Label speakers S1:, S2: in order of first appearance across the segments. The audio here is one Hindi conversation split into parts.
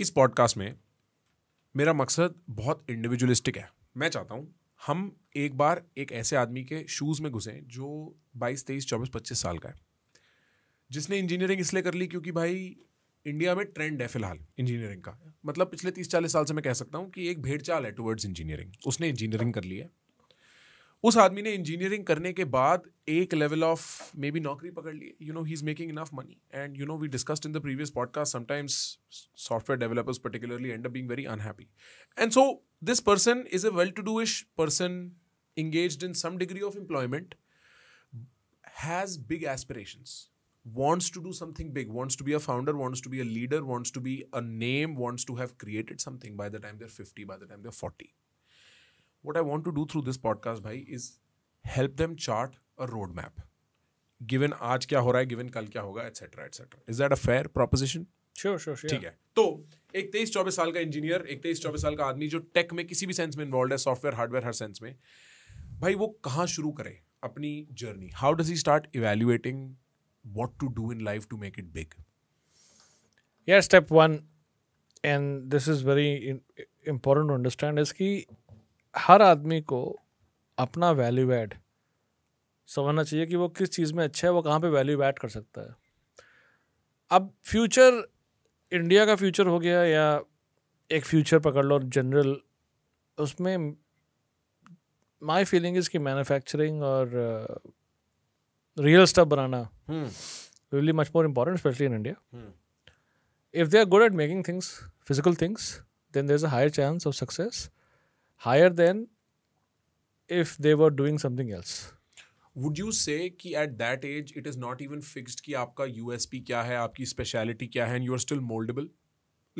S1: इस पॉडकास्ट में मेरा मकसद बहुत इंडिविजुअलिस्टिक है मैं चाहता हूँ हम एक बार एक ऐसे आदमी के शूज़ में घुसें जो 22, 23, 24, 25 साल का है जिसने इंजीनियरिंग इसलिए कर ली क्योंकि भाई इंडिया में ट्रेंड है फिलहाल इंजीनियरिंग का मतलब पिछले तीस चालीस साल से मैं कह सकता हूँ कि एक भेड़चाल है टुवर्ड्स इंजीनियरिंग उसने इंजीनियरिंग कर ली है उस आदमी ने इंजीनियरिंग करने के बाद एक लेवल ऑफ मे बी नौकरी पकड़ ली you know he is making enough money and you know we discussed in the previous podcast sometimes software developers particularly and being very unhappy and so this person is a well to do ish person engage in some degree of employment has big aspirations wants to do something big wants to be founder wants to be be a leader wants to be a name wants to have created something by the time they're 50 by the time they're what I want to do through this podcast भाई is help them chart a road map given आज क्या हो रहा है गिवन कल क्या होगा etcetera etcetera is that a fair proposition ठीक है तो एक तेईस चौबीस साल का इंजीनियर एक तेईस चौबीस साल का आदमी जो टेक में किसी भी सेंस में इन्वॉल्व है सॉफ्टवेयर हार्डवेयर हर सेंस में भाई वो कहाँ शुरू करे अपनी journey how does he start evaluating what to do in life to make it big
S2: step one and this is very important to understand is हर आदमी को अपना वैल्यू ऐड समझना चाहिए कि वो किस चीज़ में अच्छा है वो कहाँ पे वैल्यू ऐड कर सकता है अब फ्यूचर इंडिया का फ्यूचर हो गया या एक फ्यूचर पकड़ लो जनरल उसमें माई फीलिंग इज़ कि मैन्युफैक्चरिंग और रियल uh, स्टफ बनाना really much more important specially in India if they are good at making things physical things then there is a higher chance of success higher than if they were doing something else.
S1: Would you say कि at that age it is not even fixed कि आपका यू क्या है आपकी स्पेशलिटी क्या है and you are still mouldable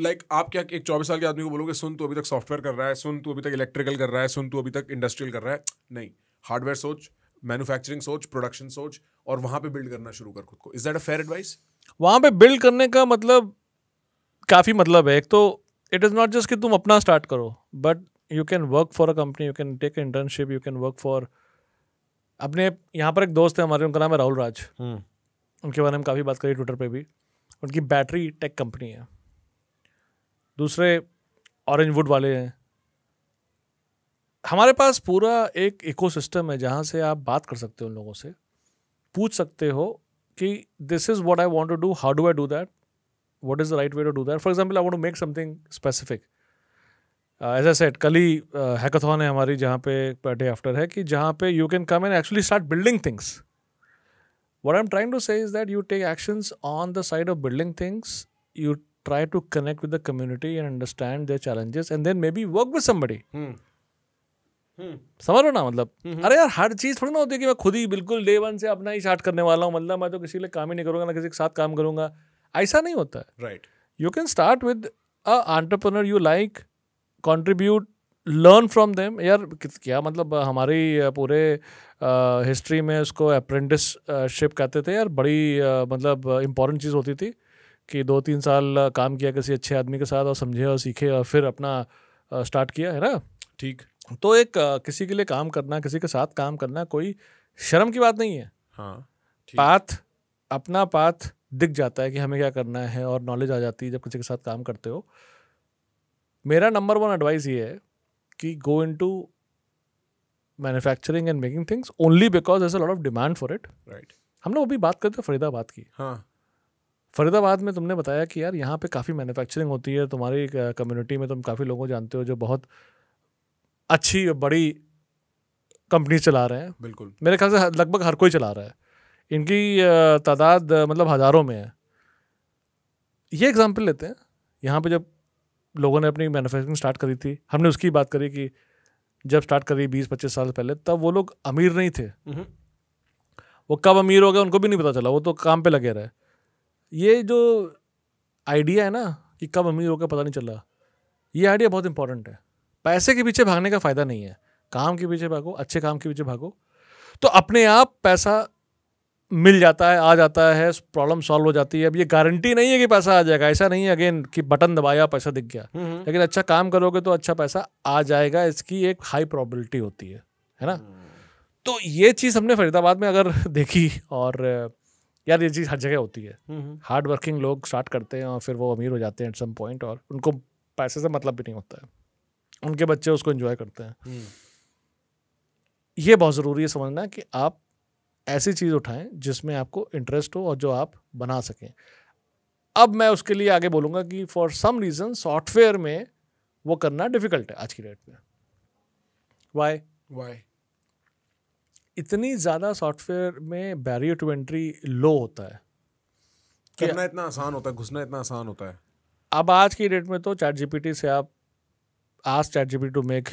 S1: like आप क्या एक चौबीस साल के आदमी को बोलोगे सुन तू अभी तक सॉफ्टवेयर कर रहा है सुन तू अभी तक इलेक्ट्रिकल कर रहा है सुन तू अभी तक इंडस्ट्रियल कर रहा है नहीं हार्डवेयर सोच मैन्युफैक्चरिंग सोच प्रोडक्शन सोच और वहाँ पे बिल्ड करना शुरू कर खुद को is that a fair advice
S2: वहाँ पे बिल्ड करने का मतलब काफ़ी मतलब है एक तो इट इज़ नॉट जस्ट कि तुम अपना स्टार्ट करो but you can work for a company you can take internship you can work for अपने यहाँ पर एक दोस्त है हमारे उनका नाम है राहुल राज हम्म। उनके बारे में काफ़ी बात करी ट्विटर पर भी उनकी बैटरी टेक कंपनी है दूसरे ऑरेंज वुड वाले हैं हमारे पास पूरा एक इकोसिस्टम है जहाँ से आप बात कर सकते हो उन लोगों से पूछ सकते हो कि this is what I want to do how do I do that what is the right way to do that for example I want to make something specific as I said कल ही हैकाथॉन है हमारी जहाँ पे डे आफ्टर है कि जहाँ पे you can come and actually start building things what I am trying to say is that you take action on the side of building things you try to connect with the community and understand their challenges and then maybe work with somebody समझ लो ना मतलब हम्म, हम्म। अरे यार हर चीज़ थोड़ी ना होती है कि मैं खुद ही बिल्कुल डे वन से अपना ही स्टार्ट करने वाला हूँ मतलब मैं तो किसी के लिए काम ही नहीं करूंगा ना किसी के साथ काम करूंगा ऐसा नहीं होता है right you can start with a entrepreneur you like contribute learn from them यार क्या मतलब हमारी पूरे हिस्ट्री में उसको अप्रेंटिसशिप कहते थे यार बड़ी मतलब इंपॉर्टेंट चीज़ होती थी कि दो तीन साल काम किया किसी अच्छे आदमी के साथ और समझे और सीखे और फिर अपना स्टार्ट किया है ना ठीक तो एक किसी के लिए काम करना किसी के साथ काम करना कोई शर्म की बात नहीं है
S1: हाँ पाथ
S2: अपना पाथ दिख जाता है कि हमें क्या करना है और नॉलेज आ जाती है जब किसी के साथ काम करते हो मेरा नंबर वन एडवाइस ये है कि go in to manufacturing and making things only because as a lot of demand for it right हम लोग अभी बात करते हैं फरीदाबाद की हाँ फरीदाबाद में तुमने बताया कि यार यहाँ पे काफ़ी मैन्युफैक्चरिंग होती है तुम्हारी कम्युनिटी में तुम काफ़ी लोगों जानते हो जो बहुत अच्छी और बड़ी कंपनी चला रहे हैं बिल्कुल मेरे ख्याल से लगभग हर कोई चला रहा है इनकी तादाद मतलब हज़ारों में है ये एग्जाम्पल लेते हैं यहाँ पे जब लोगों ने अपनी मैनुफैक्चरिंग स्टार्ट करी थी हमने उसकी बात करी कि जब स्टार्ट करी बीस पच्चीस साल पहले तब वो लोग अमीर नहीं थे हम्म। वो कब अमीर हो गए उनको भी नहीं पता चला वो तो काम पे लगे रहे ये जो आइडिया है ना कि कब अमीर हो गया पता नहीं चला ये आइडिया बहुत इंपॉर्टेंट है पैसे के पीछे भागने का फ़ायदा नहीं है काम के पीछे भागो अच्छे काम के पीछे भागो तो अपने आप पैसा मिल जाता है आ जाता है प्रॉब्लम सॉल्व हो जाती है अब ये गारंटी नहीं है कि पैसा आ जाएगा ऐसा नहीं है अगेन कि बटन दबाया पैसा दिख गया हम्म, हम्म। लेकिन अच्छा काम करोगे तो अच्छा पैसा आ जाएगा इसकी एक हाई प्रॉबिलिटी होती है है ना हम्म। तो ये चीज़ हमने फरीदाबाद में अगर देखी और यार ये चीज़ हर जगह होती है हार्ड वर्किंग लोग स्टार्ट करते हैं और फिर वो अमीर हो जाते हैं एट सम पॉइंट और उनको पैसे से मतलब भी नहीं होता है उनके बच्चे उसको इन्जॉय करते हैं ये बहुत ज़रूरी है समझना कि आप ऐसी चीज़ उठाएं जिसमें आपको इंटरेस्ट हो और जो आप बना सकें अब मैं उसके लिए आगे बोलूँगा कि फॉर सम रीज़न सॉफ्टवेयर में वो करना डिफिकल्ट है आज की डेट में वाई वाई इतनी ज़्यादा सॉफ्टवेयर में बैरियर टू एंट्री लो होता है
S1: करना इतना आसान होता है घुसना इतना आसान होता है
S2: अब आज की डेट में तो चैट जीपीटी से आप आज chat GPT to make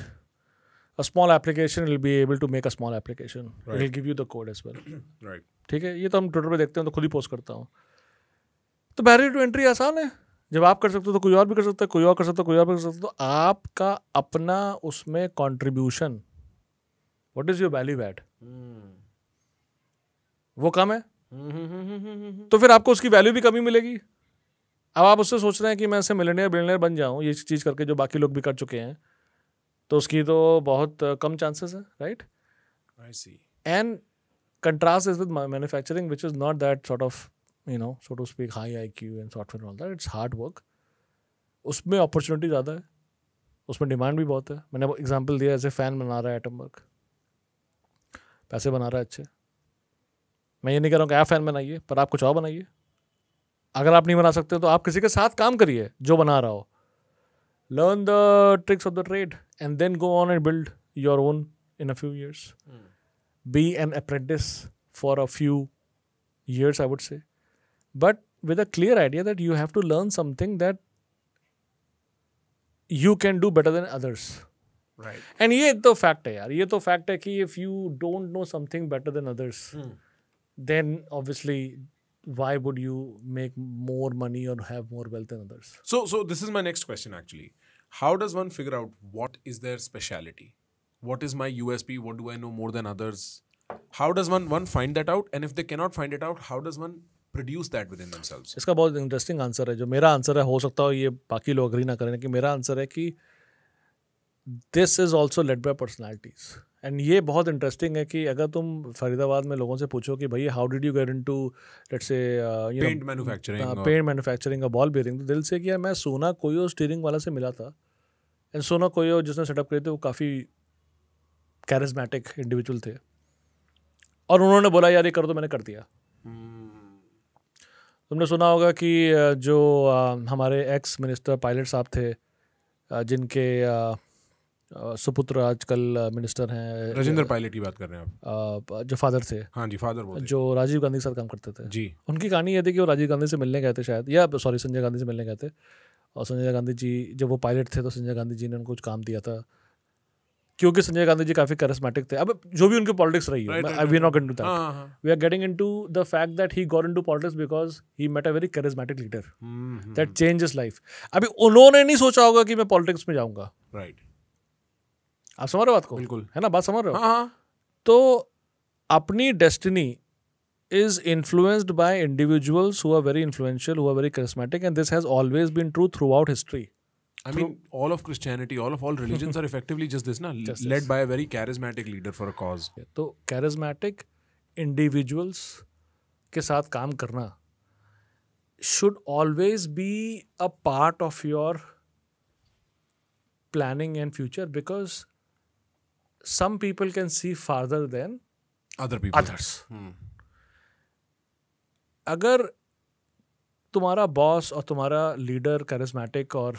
S2: a small application will be able to make a small application right. it will give you the code as well right ठीक है ये तो हम ट्विटर पे देखते हैं तो खुद ही पोस्ट करता हूँ तो बैरियर टू एंट्री आसान है जब आप कर सकते हो तो कोई और भी कर सकता है कोई और कर सकता है कोई और भी कर सकता है तो आपका अपना उसमें contribution what is your value add वो कम है
S1: हम्म।
S2: तो फिर आपको उसकी वैल्यू भी कमी मिलेगी अब आप उससे सोच रहे हैं कि मैं इससे मिलनियर बिलनियर बन जाऊँ ये चीज़ करके जो बाकी लोग भी कर चुके हैं तो उसकी तो बहुत कम चांसेस है right I see and contrast is with manufacturing which is not that sort of you know so to speak high IQ and software all that it's hard work उसमें अपॉर्चुनिटी ज़्यादा है उसमें डिमांड भी बहुत है मैंने एग्जाम्पल दिया एज ए फ़ैन बना रहा है एटम वर्क पैसे बना रहा है अच्छे मैं ये नहीं कह रहा हूँ कि आप फ़ैन बनाइए पर आप कुछ और बनाइए अगर आप नहीं बना सकते तो आप किसी के साथ काम करिए जो बना रहा हो learn the tricks of the trade and then go on and build your own in a few years mm. be an apprentice for a few years i would say but with a clear idea that you have to learn something that you can do better than others right and ये तो fact है यार ये तो fact है कि if you don't know something better than others mm. then obviously why would you make more money or have more wealth than others
S1: so so this is my next question actually how does one figure out what is their speciality? What is my USP? What do I know more than others? How does one one find that out? And if they cannot find it out, how does one produce that within themselves? This
S2: is बहुत इंटरेस्टिंग आंसर है जो मेरा आंसर है हो सकता हो ये बाकी लोग अग्री ना करें कि मेरा आंसर है कि this is also led by and ये बहुत इंटरेस्टिंग है कि अगर तुम फरीदाबाद में लोगों से पूछो कि भाई how did you get in to let say paint manufacturing paint manufacturing और बॉल बेयरिंग तो दिल से किया मैं सोना कोयो स्टीयरिंग वाला से मिला था एंड सोना कोयो जिसने सेटअप करे थे वो काफ़ी कैरिज्मेटिक इंडिविजुअल थे और उन्होंने बोला यार ये कर दो मैंने कर दिया हम्म। तुमने सुना होगा कि uh, जो uh, हमारे एक्स मिनिस्टर पायलट साहब थे uh, जिनके सुपुत्र आजकल मिनिस्टर हैं राजेंद्र पायलट की बात कर रहे हैं आप जो फादर थे हाँ जी फादर बोल जो राजीव गांधी के साथ काम करते थे जी उनकी कहानी ये थी कि वो राजीव गांधी से मिलने गए थे शायद या सॉरी संजय गांधी से मिलने गए थे और संजय गांधी जी जब वो पायलट थे तो संजय गांधी जी ने उनको कुछ काम दिया था क्योंकि संजय गांधी जी काफी करिस्मेटिक थे अब जो भी उनकी पॉलिटिक्स रही है we not in that we are getting in to the fact that he got in to politics because he met a very charismatic leader that changed his life अभी उन्होंने नहीं सोचा होगा कि मैं पॉलिटिक्स में जाऊंगा राइट right. आप समझ रहे बात को बिल्कुल है ना बात समझ रहे हो हाँ, हाँ। तो अपनी destiny is influenced by individuals who are very influential who are very charismatic and this has always been true throughout history
S1: I mean all of Christianity all of all religions are effectively just this ना led by a very charismatic leader for a cause
S2: तो कैरिस्मेटिक इंडिविजुअल्स के साथ काम करना should always be a part of your planning and future because some people can see farther than
S1: other people others hmm.
S2: अगर तुम्हारा बॉस और तुम्हारा लीडर करिस्मेटिक और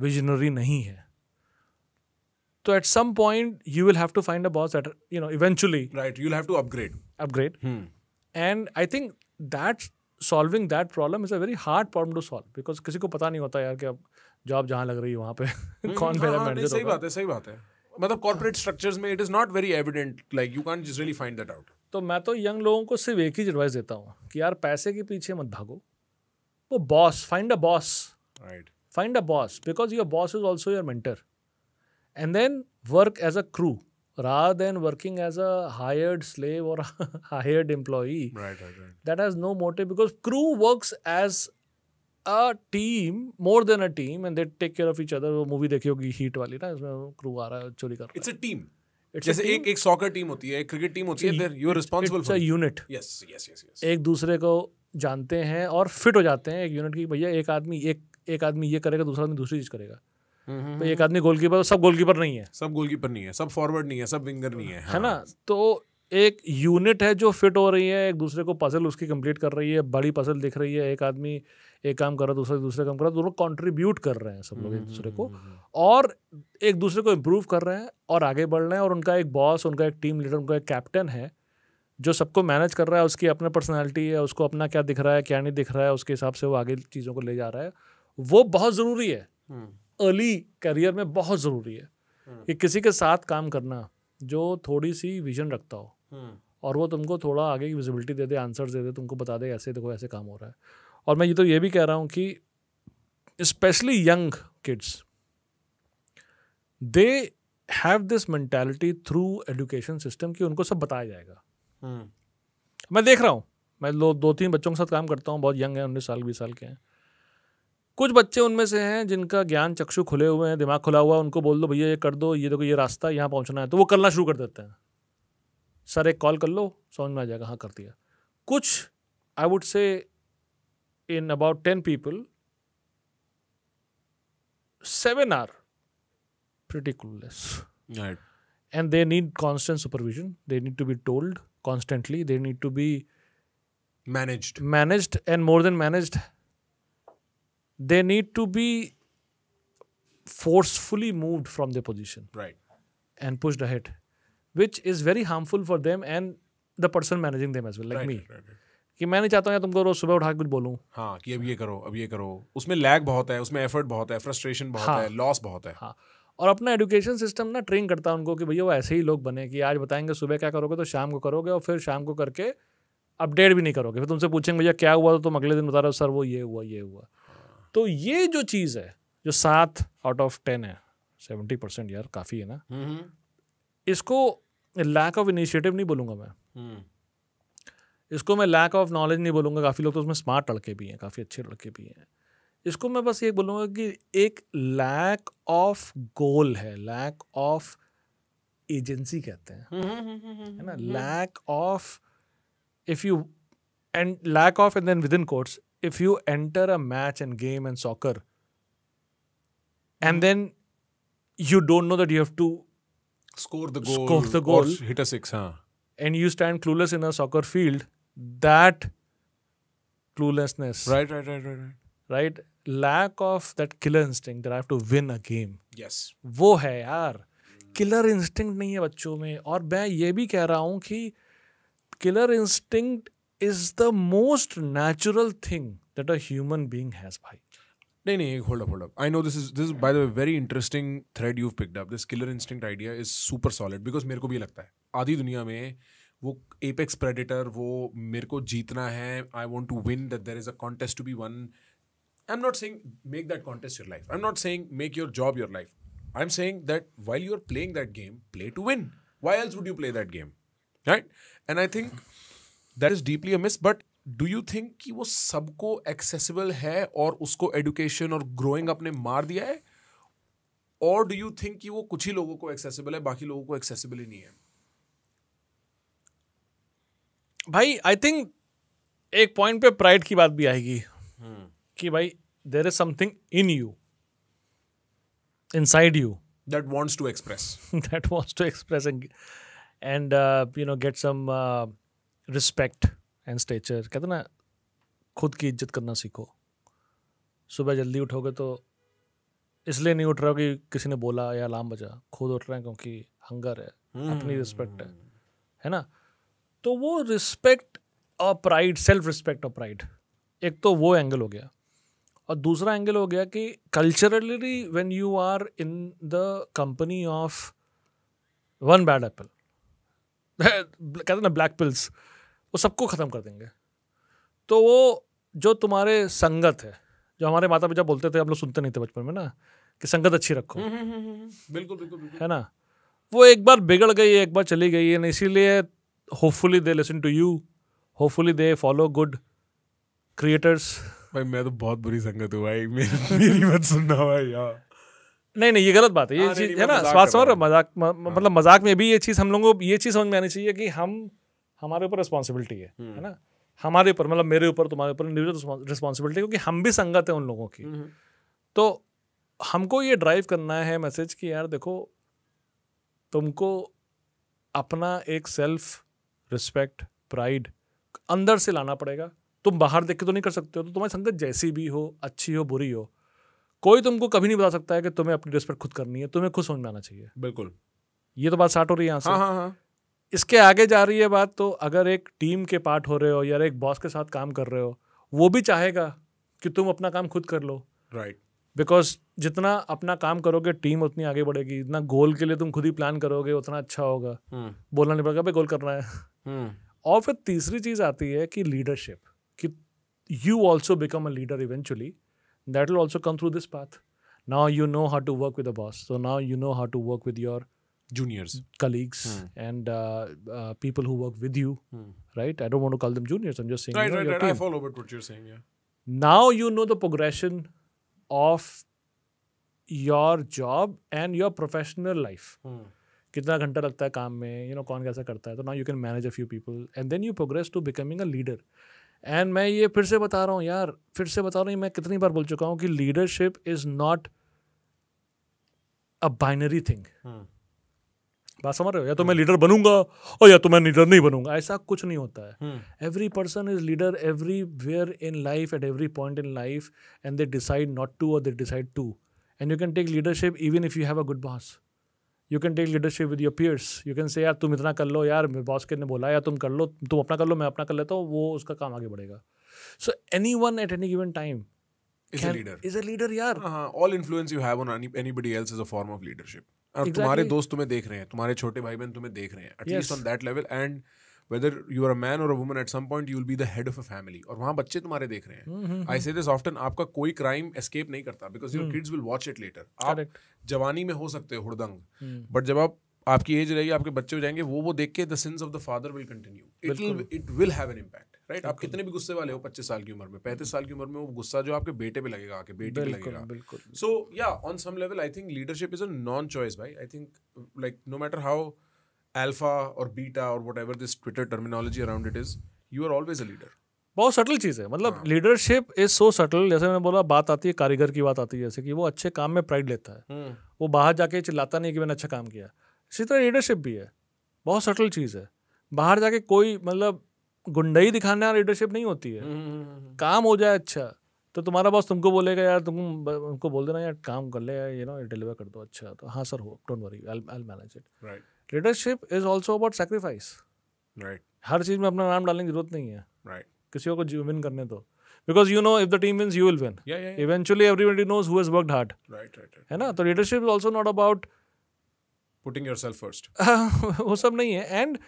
S2: विजनरी नहीं है तो at some point you will have to find a boss at you know eventually
S1: right you have to upgrade
S2: upgrade and I think that solving that problem is a very hard problem to solve because किसी को पता नहीं होता यार कि अब जॉब जहाँ लग रही है वहाँ पे हम्म, कौन हाँ, मेरा मैनेजर हाँ, सही बात
S1: है सही बात है मतलब कॉर्पोरेट स्ट्रक्चर्स में it is not very evident like you can really find that out तो मैं तो यंग लोगों को सिर्फ
S2: एक ही एडवाइस देता हूँ कि यार पैसे के पीछे मत भागो वो boss find a boss right find a boss because your boss is also your mentor and then work as a crew rather than working as a hired slave or a hired employee right, right, right. that has no motive because crew works as a team more than a team and they take care of each other वो मूवी देखी होगी हीट वाली ना इसमें क्रू आ रहा है चोरी कर रहा है इट्स अ टीम जैसे एक
S1: एक सॉकर टीम होती है एक क्रिकेट टीम होती है there you are responsible for unit yes yes yes
S2: एक दूसरे को जानते हैं और फिट हो जाते हैं एक यूनिट की भैया एक आदमी एक एक आदमी ये करेगा दूसरा आदमी दूसरी चीज करेगा हम्म, तो हम्म, एक आदमी गोलकीपर हम्म। सब गोलकीपर नहीं है सब गोलकीपर नहीं है सब फॉरवर्ड नहीं है
S1: सब विंगर नहीं है है
S2: ना हाँ। तो एक यूनिट है जो फिट हो रही है एक दूसरे को पजल उसकी कंप्लीट कर रही है बड़ी पजल दिख रही है एक आदमी एक काम कर रहा है दूसरा दूसरे काम कर रहा है दोनों कंट्रीब्यूट कर रहे हैं सब लोग एक दूसरे को हम्म, हम्म, हम्म, और एक दूसरे को इम्प्रूव कर रहे हैं और आगे बढ़ रहे हैं और उनका एक बॉस उनका एक टीम लीडर उनका एक कैप्टन है जो सबको मैनेज कर रहा है उसकी अपना पर्सनैलिटी है उसको अपना क्या दिख रहा है क्या नहीं दिख रहा है उसके हिसाब से वो आगे चीज़ों को ले जा रहा है वो बहुत ज़रूरी है अर्ली करियर में बहुत ज़रूरी है कि किसी के साथ काम करना जो थोड़ी सी विजन रखता हो और वो तुमको थोड़ा आगे की विजिबिलिटी दे दे आंसर दे दे तुमको बता दे ऐसे देखो ऐसे काम हो रहा है और मैं ये तो ये भी कह रहा हूँ कि specially young kids they have this mentality through education system कि उनको सब बताया जाएगा hmm. मैं देख रहा हूँ मैं दो दो तीन बच्चों के साथ काम करता हूँ बहुत यंग हैं उन्नीस साल बीस साल के हैं कुछ बच्चे उनमें से हैं जिनका ज्ञान चक्षु खुले हुए हैं दिमाग खुला हुआ है उनको बोल दो भैया ये कर दो ये देखो ये रास्ता यहाँ पहुँचना है तो वो करना शुरू कर देते हैं सर एक कॉल कर लो समझ में आ जाएगा हाँ कर दिया कुछ I would say in about ten people seven are ridiculous and they need constant supervision they need to be told constantly they need to be manage manage and more than manage they need to be forcefully move from the position right and pushed ahead which is very harmful for them and the person managing them as well like me कि मैं नहीं चाहता हूँ तुमको रोज सुबह उठा के कुछ बोलूँ
S1: हाँ कि अब ये करो अब ये करो उसमें लैग बहुत है उसमें एफर्ट बहुत है फ्रस्ट्रेशन बहुत हाँ, है लॉस बहुत है हाँ
S2: और अपना एजुकेशन सिस्टम ना ट्रेन करता है उनको कि भैया वो ऐसे ही लोग बने कि आज बताएंगे सुबह क्या करोगे तो शाम को करोगे और फिर शाम को करके अपडेट भी नहीं करोगे फिर तुमसे पूछेंगे भैया क्या हुआ तो तुम अगले दिन बता रहे हो सर वो ये हुआ ये हुआ हाँ। तो ये जो चीज़ है जो सात आउट ऑफ टेन है सेवेंटी परसेंट यार काफ़ी है ना हम्म, हम्म। इसको लैक ऑफ इनिशिएटिव नहीं बोलूंगा मैं हम्म। इसको मैं लैक ऑफ नॉलेज नहीं बोलूंगा काफ़ी लोग तो उसमें स्मार्ट लड़के भी हैं काफ़ी अच्छे लड़के भी हैं इसको मैं बस ये बोलूंगा कि एक लैक ऑफ गोल है लैक ऑफ एजेंसी कहते हैं हम्म, हम्म, है ना lack of if you and lack of and then within courts if you enter a match and game and soccer and then you don't know that you have to score the goal, score the goal, or hit a six, huh? and you stand clueless in a soccer field, that cluelessness, right, right, right, right, right, right, lack of that killer instinct that I have to win a game, yes, वो है यार, किलर इंस्टिंक्ट नहीं है बच्चों में और मैं ये भी कह रहा हूँ कि killer instinct is the most natural thing that a human being has भाई नहीं नहीं hold up hold up
S1: I know this is this by the very interesting thread you picked up this killer instinct idea is super solid because मेरे को भी लगता है आधी दुनिया में वो एपेक्स प्रेडिटर वो मेरे को जीतना है I want to win that there is a contest to be won I am not saying make that contest your life I am not saying make your job your life I am saying that while you are playing that game play to win why else would you play that game right and I think that is deeply a miss but do you think कि वो सबको एक्सेसिबल है और उसको एडुकेशन और ग्रोइंग अपने मार दिया है और डू यू थिंक कि वो कुछ ही लोगों को एक्सेसिबल है बाकी लोगों को एक्सेसिबल ही नहीं है भाई आई थिंक
S2: एक पॉइंट पे प्राइड की बात भी आएगी hmm. कि भाई there is something in you inside you that wants to express that wants to express and you know get some respect and stature कहते ना खुद की इज्जत करना सीखो सुबह जल्दी उठोगे तो इसलिए नहीं उठ रहे हो कि किसी ने बोला या अलार्म बजा खुद उठ रहे हैं क्योंकि हंगर है hmm. अपनी रिस्पेक्ट हम्म। है है ना तो वो रिस्पेक्ट और प्राइड सेल्फ रिस्पेक्ट और प्राइड एक तो वो एंगल हो गया और दूसरा एंगल हो गया कि culturally when you are in the company of one bad apple कहते ना ब्लैक पिल्स वो सबको ख़त्म कर देंगे तो वो जो तुम्हारे संगत है जो हमारे माता पिता बोलते थे हम लोग सुनते नहीं थे बचपन में ना कि संगत अच्छी रखो
S1: हम्म, हम्म, हम्म, बिल्कुल बिल्कुल है
S2: ना वो एक बार बिगड़ गई है एक बार चली गई है इसीलिए hopefully they listen to you hopefully they follow good creators भाई मैं तो बहुत बुरी संगत हूँ भाई मेरी मत सुनना भाई यार हाँ। नहीं नहीं ये गलत बात है ये चीज़ है ना स्वास्थ्य और मजाक हाँ। मतलब मजाक में भी ये चीज़ हम लोगों को ये चीज़ समझ में आनी चाहिए कि हम हमारे ऊपर रिस्पॉन्सिबिलिटी है है हम्म। ना हमारे ऊपर मतलब मेरे ऊपर तुम्हारे ऊपर इंडिविजुअल रिस्पॉन्सिबिलिटी क्योंकि हम भी संगत हैं उन लोगों की हम्म। तो हमको ये ड्राइव करना है मैसेज कि यार देखो तुमको अपना एक सेल्फ रिस्पेक्ट प्राइड अंदर से लाना पड़ेगा तुम बाहर देख के तो नहीं कर सकते हो तो तुम्हारी संगत जैसी भी हो अच्छी हो बुरी हो कोई तुमको कभी नहीं बता सकता है कि तुम्हें अपनी रिस्पेक्ट खुद करनी है तुम्हें खुद समझ में आना चाहिए बिल्कुल ये तो बात स्टार्ट हो रही है यहाँ से हाँ हाँ हाँ। इसके आगे जा रही है बात तो अगर एक टीम के पार्ट हो रहे हो या एक बॉस के साथ काम कर रहे हो वो भी चाहेगा कि तुम अपना काम खुद कर लो राइट right. बिकॉज जितना अपना काम करोगे टीम उतनी आगे बढ़ेगी जितना गोल के लिए तुम खुद ही प्लान करोगे उतना अच्छा होगा hmm. बोलना नहीं पड़ेगा भाई गोल करना है hmm. और फिर तीसरी चीज़ आती है कि लीडरशिप कि you also become a leader eventually that will also come through this path now you know how to work with a boss so now you know how to work with your juniors colleagues hmm. and uh, uh, people who work with you hmm. right i don't want to call them juniors i'm just saying right you know, right, right. i follow what you're saying yeah now you know the progression of your job and your professional life hmm. कितना घंटा लगता है काम में यू नो कौन कैसा करता है तो now you can manage a few people and then you progress to becoming a leader and मैं ये फिर से बता रहा हूँ यार फिर से बता रहा हूँ मैं कितनी बार बोल चुका हूँ कि leadership is not a binary thing बात समझ रहे हो या तो मैं लीडर बनूंगा और या तो मैं लीडर नहीं बनूंगा ऐसा कुछ नहीं होता है every person is leader everywhere in life at every point in life and they decide not to or they decide to and you can take leadership even if you have a good boss you can take leadership with your peers you can say यार तुम इतना कर लो यार मेरे बॉस के ने बोला या तुम कर लो तुम अपना कर लो मैं अपना कर लेता हूँ वो उसका काम आगे बढ़ेगा so anyone at any given time is can, a leader.
S1: Is a leader, yeah. Uh-huh. हाँ, हाँ, all influence you have on any, anybody else is a form of leadership. और exactly. तुम्हारे दोस्त तुम्हें देख रहे हैं तुम्हारे छोटे भाई बहन तुम्हें देख रहे हैं at least on that level and whether you are a man or a woman at some point you will be the head of a family और वहाँ बच्चे तुम्हारे देख रहे हैं आई से दिस ऑफ्टन आपका कोई क्राइम एस्केप नहीं करता because your kids will watch it later आप जवानी में हो सकते हो हुड़दंग बट हम्म। जब आप आपकी एज रहेगी आपके बच्चे हो जाएंगे वो वो देख के the sins of the father will continue it will have an impact right आप कितने भी गुस्से वाले हो पच्चीस साल की उम्र में पैंतीस साल की उम्र में वो गुस्सा जो आपके बेटे पे लगेगा आके बेटे पे लगेगा बिल्कुल so yeah on some level I think leadership is a non choice भाई I think like no matter how alpha or beta or whatever this Twitter terminology around it is you are always a leader
S2: बहुत सटल चीज़ है मतलब लीडरशिप इज सो सटल जैसे मैंने बोला बात आती है कारीगर की बात आती है जैसे कि वो अच्छे काम में प्राइड लेता है हम्म। वो बाहर जाके चिल्लाता नहीं कि मैंने अच्छा काम किया इसी तरह लीडरशिप भी है बहुत सटल चीज़ है बाहर जाके कोई मतलब गुंडई दिखाने लीडरशिप नहीं होती है हम्म, हम्म, हम्म। काम हो जाए अच्छा तो तुम्हारा बॉस तुमको बोलेगा यार तुम उनको बोल देना यार काम कर ले यार यू नो डिलीवर कर दो अच्छा तो हाँ सर हो don't worry I manage it right leadership is also about sacrifice right हर चीज़ में अपना नाम डालने की जरूरत नहीं है राइट right. किसी को विन करने दो because you know if the team wins you will win eventually everybody knows who has worked hard right right है ना तो leadership is also not about
S1: putting yourself first
S2: वो सब नहीं है एंड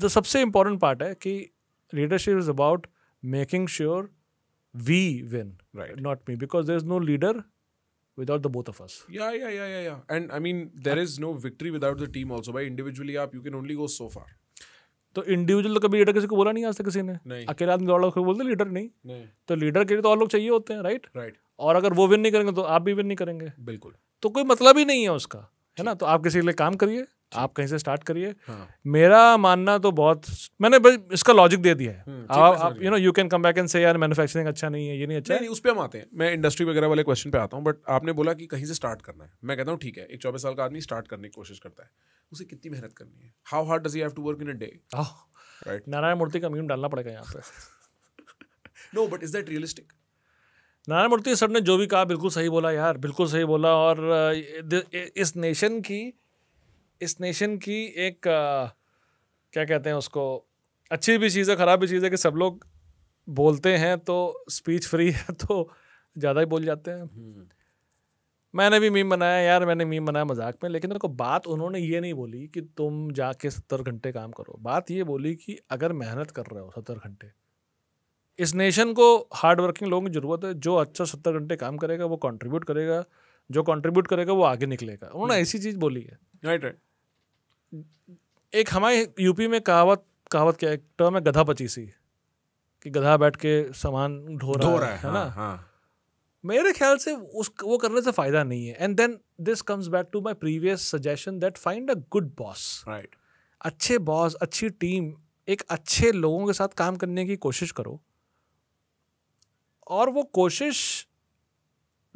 S2: जो सबसे इंपॉर्टेंट पार्ट है कि leadership is about making sure we win right not me because there is no leader without the both of us.
S1: Yeah, yeah, yeah, yeah, yeah. And I mean, there is no victory without the team also. By individually, आप you can only go so far.
S2: तो इंडिविजुअल तो कभी लीडर किसी को बोला नहीं आज तक किसी ने नहीं अकेले आदमी दौड़ को बोलते लीडर नहीं।, नहीं तो लीडर के लिए तो और लोग चाहिए होते हैं राइट राइट और अगर वो विन नहीं करेंगे तो आप भी विन नहीं करेंगे बिल्कुल तो कोई मतलब ही नहीं है उसका है ना तो आप किसी के लिए काम करिए आप कहीं से स्टार्ट करिए हाँ. मेरा मानना तो बहुत मैंने इसका लॉजिक दे दिया है हम्म, आप you know you
S1: can come back and say यार मैन्युफैक्चरिंग अच्छा नहीं है ये नहीं अच्छा नहीं, नहीं उस पर हम आते हैं मैं इंडस्ट्री वगैरह वाले क्वेश्चन पे आता हूँ बट आपने बोला कि कहीं से स्टार्ट करना है मैं कहता हूँ ठीक है एक चौबीस साल का आदमी स्टार्ट करने की कोशिश करता है उसे कितनी मेहनत करनी है how hard does have to work in a day right Narayan Murthy का
S2: मीम डालना पड़ेगा यहाँ पे
S1: no but is that realistic
S2: Narayan Murthy sir ने जो भी कहा बिल्कुल सही बोला यार बिल्कुल सही बोला और इस नेशन की इस नेशन की एक आ, क्या कहते हैं उसको अच्छी भी चीज़ है ख़राब भी चीज़ है कि सब लोग बोलते हैं तो स्पीच फ्री है तो ज़्यादा ही बोल जाते हैं हम्म। मैंने भी मीम बनाया यार मैंने मीम बनाया मजाक में लेकिन देखो बात उन्होंने ये नहीं बोली कि तुम जाके सत्तर घंटे काम करो बात ये बोली कि अगर मेहनत कर रहे हो सत्तर घंटे इस नेशन को हार्ड वर्किंग लोगों की ज़रूरत है जो अच्छा सत्तर घंटे काम करेगा वो कंट्रीब्यूट करेगा जो कंट्रीब्यूट करेगा वो आगे निकलेगा उन्होंने हम्म। ऐसी चीज़ बोली है
S1: राइट राइट
S2: एक हमारे यूपी में कहावत कहावत क्या एक टर्म है गधा पचीसी कि गधा बैठ के सामान ढो रहा है, है ना हाँ, हाँ। मेरे ख्याल से उस वो करने से फायदा नहीं है and then this comes back to my previous suggestion that find a good boss right अच्छे बॉस अच्छी टीम एक अच्छे लोगों के साथ काम करने की कोशिश करो और वो कोशिश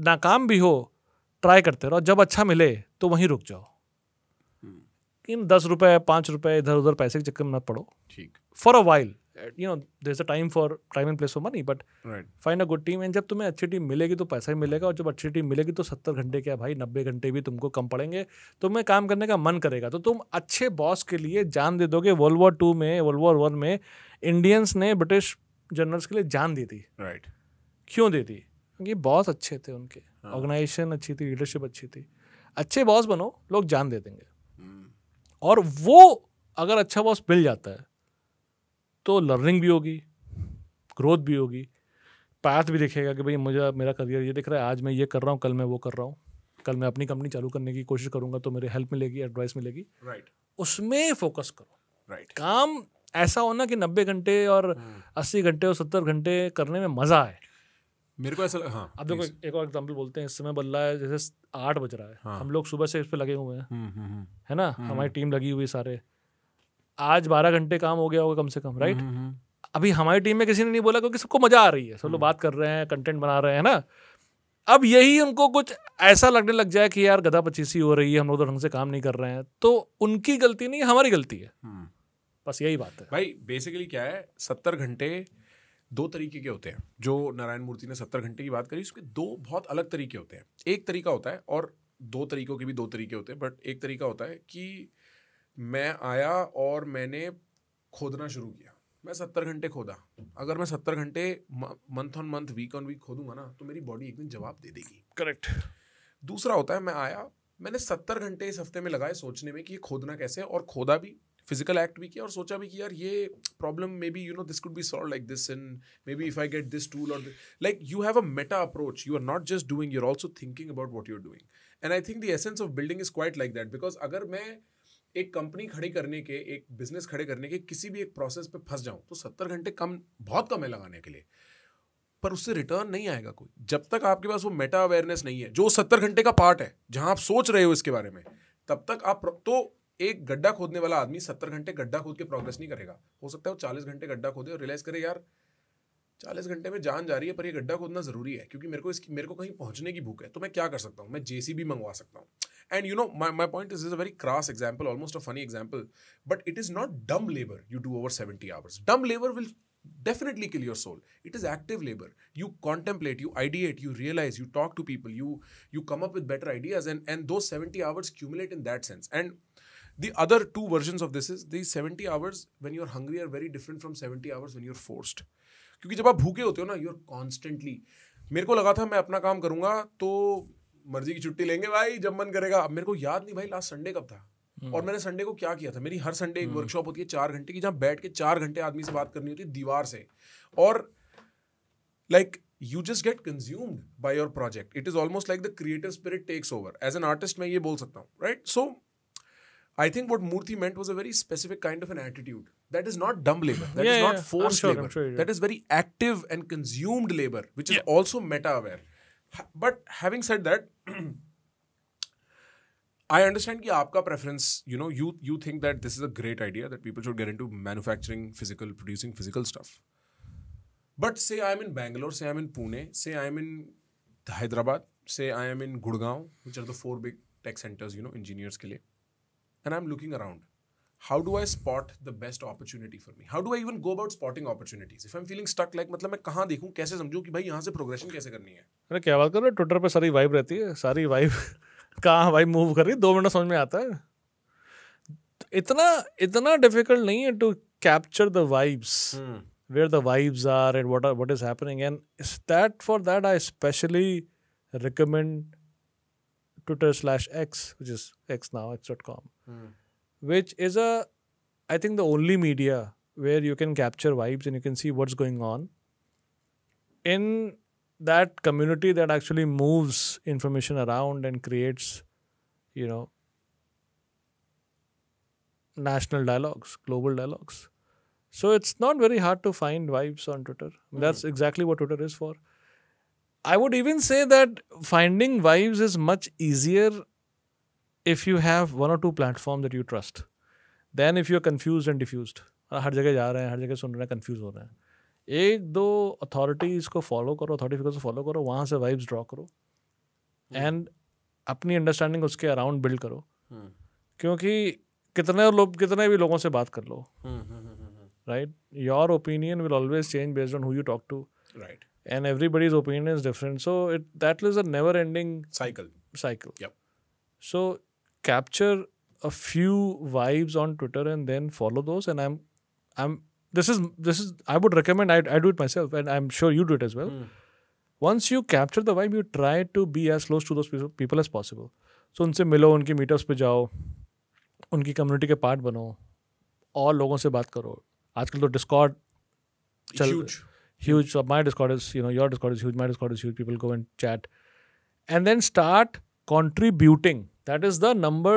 S2: नाकाम भी हो ट्राई करते रहो जब अच्छा मिले तो वहीं रुक जाओ इन हम्म। दस रुपए पाँच रुपए इधर उधर पैसे के चक्कर में मत पड़ो ठीक for a while you know there a time for time and place for money but find a good team and जब तुम्हें अच्छी टीम मिलेगी तो पैसा ही मिलेगा और जब अच्छी टीम मिलेगी तो सत्तर घंटे क्या भाई नब्बे घंटे भी तुमको कम पड़ेंगे तुम्हें काम करने का मन करेगा तो तुम अच्छे बॉस के लिए जान दे दोगे वर्ल्ड वॉर टू में वर्ल्ड वॉर वन में इंडियंस ने ब्रिटिश जनरल्स के लिए जान दी थी राइट right. क्यों दी थी क्योंकि बॉस अच्छे थे उनके ऑर्गेनाइजेशन हाँ। अच्छी थी लीडरशिप अच्छी थी अच्छे बॉस बनो लोग जान दे देंगे हम्म। और वो अगर अच्छा बॉस मिल जाता है तो लर्निंग भी होगी ग्रोथ भी होगी पैथ भी दिखेगा कि भाई मुझे मेरा करियर ये दिख रहा है आज मैं ये कर रहा हूँ कल मैं वो कर रहा हूँ कल मैं अपनी कंपनी चालू करने की कोशिश करूंगा तो मेरे हेल्प मिलेगी एडवाइस मिलेगी राइट right. उसमें फोकस करो राइट right. काम ऐसा हो ना कि नब्बे घंटे और हम्म। अस्सी घंटे और सत्तर घंटे करने में मज़ा आए मेरे को ऐसा हाँ अब देखो एक और एग्जाम्पल बोलते हैं इस समय रहा है जैसे आठ बज रहा है हाँ, हम लोग सुबह से इस पे लगे हुए हैं हम्म, हम्म, हम्म। है ना हमारी टीम लगी हुई सारे आज बारह घंटे काम हो गया होगा कम से कम राइट अभी हमारी टीम में किसी ने नहीं बोला क्योंकि सबको मजा आ रही है सब लोग बात कर रहे हैं कंटेंट बना रहे हैं ना अब यही उनको कुछ ऐसा लगने लग जाए कि यार गधा पचीसी हो रही है हम लोग तो ढंग से काम नहीं कर रहे हैं तो उनकी गलती नहीं हमारी गलती है
S1: बस यही बात है भाई बेसिकली क्या है सत्तर घंटे दो तरीके के होते हैं जो नारायण मूर्ति ने सत्तर घंटे की बात करी उसके दो बहुत अलग तरीके होते हैं एक तरीका होता है और दो तरीकों के भी दो तरीके होते हैं बट एक तरीका होता है कि मैं आया और मैंने खोदना शुरू किया मैं सत्तर घंटे खोदा अगर मैं सत्तर घंटे month on month week on week खोदूंगा ना तो मेरी बॉडी एक दिन जवाब दे देगी करेक्ट दूसरा होता है मैं आया मैंने सत्तर घंटे इस हफ्ते में लगाए सोचने में कि ये खोदना कैसे है और खोदा भी फिजिकल एक्ट भी किया और सोचा भी कि यार ये problem maybe you know this could be solve like this in maybe if I get this tool or like you have a meta approach you are not just doing you are also thinking about what you are doing and I think the essence of building is quite like that because अगर मैं एक कंपनी खड़ी करने के एक बिजनेस खड़े करने के किसी भी एक प्रोसेस पे फंस जाऊं तो सत्तर घंटे कम बहुत कम है लगाने के लिए पर उससे रिटर्न नहीं आएगा कोई जब तक आपके पास वो मेटा अवेयरनेस नहीं है जो सत्तर घंटे का पार्ट है जहां आप सोच रहे हो इसके बारे में तब तक आप तो एक गड्ढा खोदने वाला आदमी सत्तर घंटे गड्ढा खोद के प्रोग्रेस नहीं करेगा हो सकता है वो चालीस घंटे गड्ढा खोदे और रियलाइज करे यार चालीस घंटे में जान जा रही है पर ये गड्ढा खोदना जरूरी है क्योंकि मेरे को इसकी मेरे को कहीं पहुंचने की भूख है तो मैं क्या कर सकता हूँ मैं जेसीबी मंगवा सकता हूँ and you know my my point is is a very crass example almost a funny example but it is not dumb labour you do over seventy hours dumb labour will definitely kill your soul it is active labor you contemplate you ideate you realize you talk to people you you come up with better ideas and and those 70 hours cumulate in that sense and the other two versions of this is these 70 hours when you're hungry are very different from 70 hours when you're forced क्योंकि जब आप भूखे होते हो ना यूर कॉन्स्टेंटली मेरे को लगा था मैं अपना काम करूंगा तो मर्जी की छुट्टी लेंगे भाई जब मन करेगा अब मेरे को याद नहीं भाई लास्ट संडे कब था हम्म। और मैंने संडे को क्या किया था मेरी हर संडे एक वर्कशॉप हम्म। होती है चार घंटे की जहां बैठ के चार घंटे आदमी से बात करनी होती है दीवार से और like you just get consumed by your project it is almost like the creative spirit takes over as an artist मैं ये बोल सकता हूँ right so I think what Murthy meant was a very specific kind of an attitude. That is not dumb labor. That yeah, is not forced sure, labor. Sure, That is very active and consumed labor, which is also meta aware. But having said that, I understand that your preference, you know, you, you think that this is a great idea that people should get into manufacturing, physical, producing physical stuff. But say I'm in Bangalore, say I'm in Pune, say I'm in Hyderabad, say I am in Gurgaon, which are the four big tech centers, you know, engineers. Ke liye. and I'm looking around. How do I spot the best opportunity for me? How do I even go about spotting opportunities? If I'm feeling stuck, like मतलब मैं कहाँ देखूँ कैसे समझूँ कि भाई यहाँ से प्रोग्रेशन कैसे करनी है
S2: अरे क्या बात कर रहे हो ट्विटर पे सारी वाइब रहती है सारी वाइब कहाँ वाइब मूव कर रही है दो मिनट समझ में आता है इतना इतना डिफिकल्ट नहीं है to capture the vibes where the vibes are and what are, what is happening and that for that i especially recommend Twitter slash X, which is X now, X.com, mm. which is a, I think, the only media where you can capture vibes and you can see what's going on in that community that actually moves information around and creates, you know, national dialogues, global dialogues. So it's not very hard to find vibes on Twitter. Mm. That's exactly what Twitter is for. I would even say that finding wives is much easier if you have one or two platforms that you trust than if you're confused and diffused. हाँ, हर जगह जा रहे हैं हर जगह सुन रहे हैं कन्फ्यूज हो रहे हैं एक दो अथॉरिटीज़ को फॉलो करो अथॉरिटी फिगर्स को फॉलो करो वहाँ से वाइब्स ड्रॉ करो एंड hmm. अपनी अंडरस्टैंडिंग उसके अराउंड बिल्ड करो hmm. क्योंकि कितने लोग कितने भी लोगों से बात कर लो right your opinion will always change based on who you talk to right and everybody's opinion is different. So it that is a never-ending cycle. Cycle. Yep. So capture a few vibes on Twitter and then follow those. And I'm, I'm. This is this is. I would recommend. I I do it myself, and I'm sure you do it as well. Mm. Once you capture the vibe, you try to be as close to those people as possible. So उनसे मिलो उनके मीटअप्स पे जाओ उनकी कम्युनिटी के पार्ट बनो और लोगों से बात करो आजकल तो Discord huge. huge so my discord is you know your discord is huge my discord is huge people go and chat and then start contributing that is the number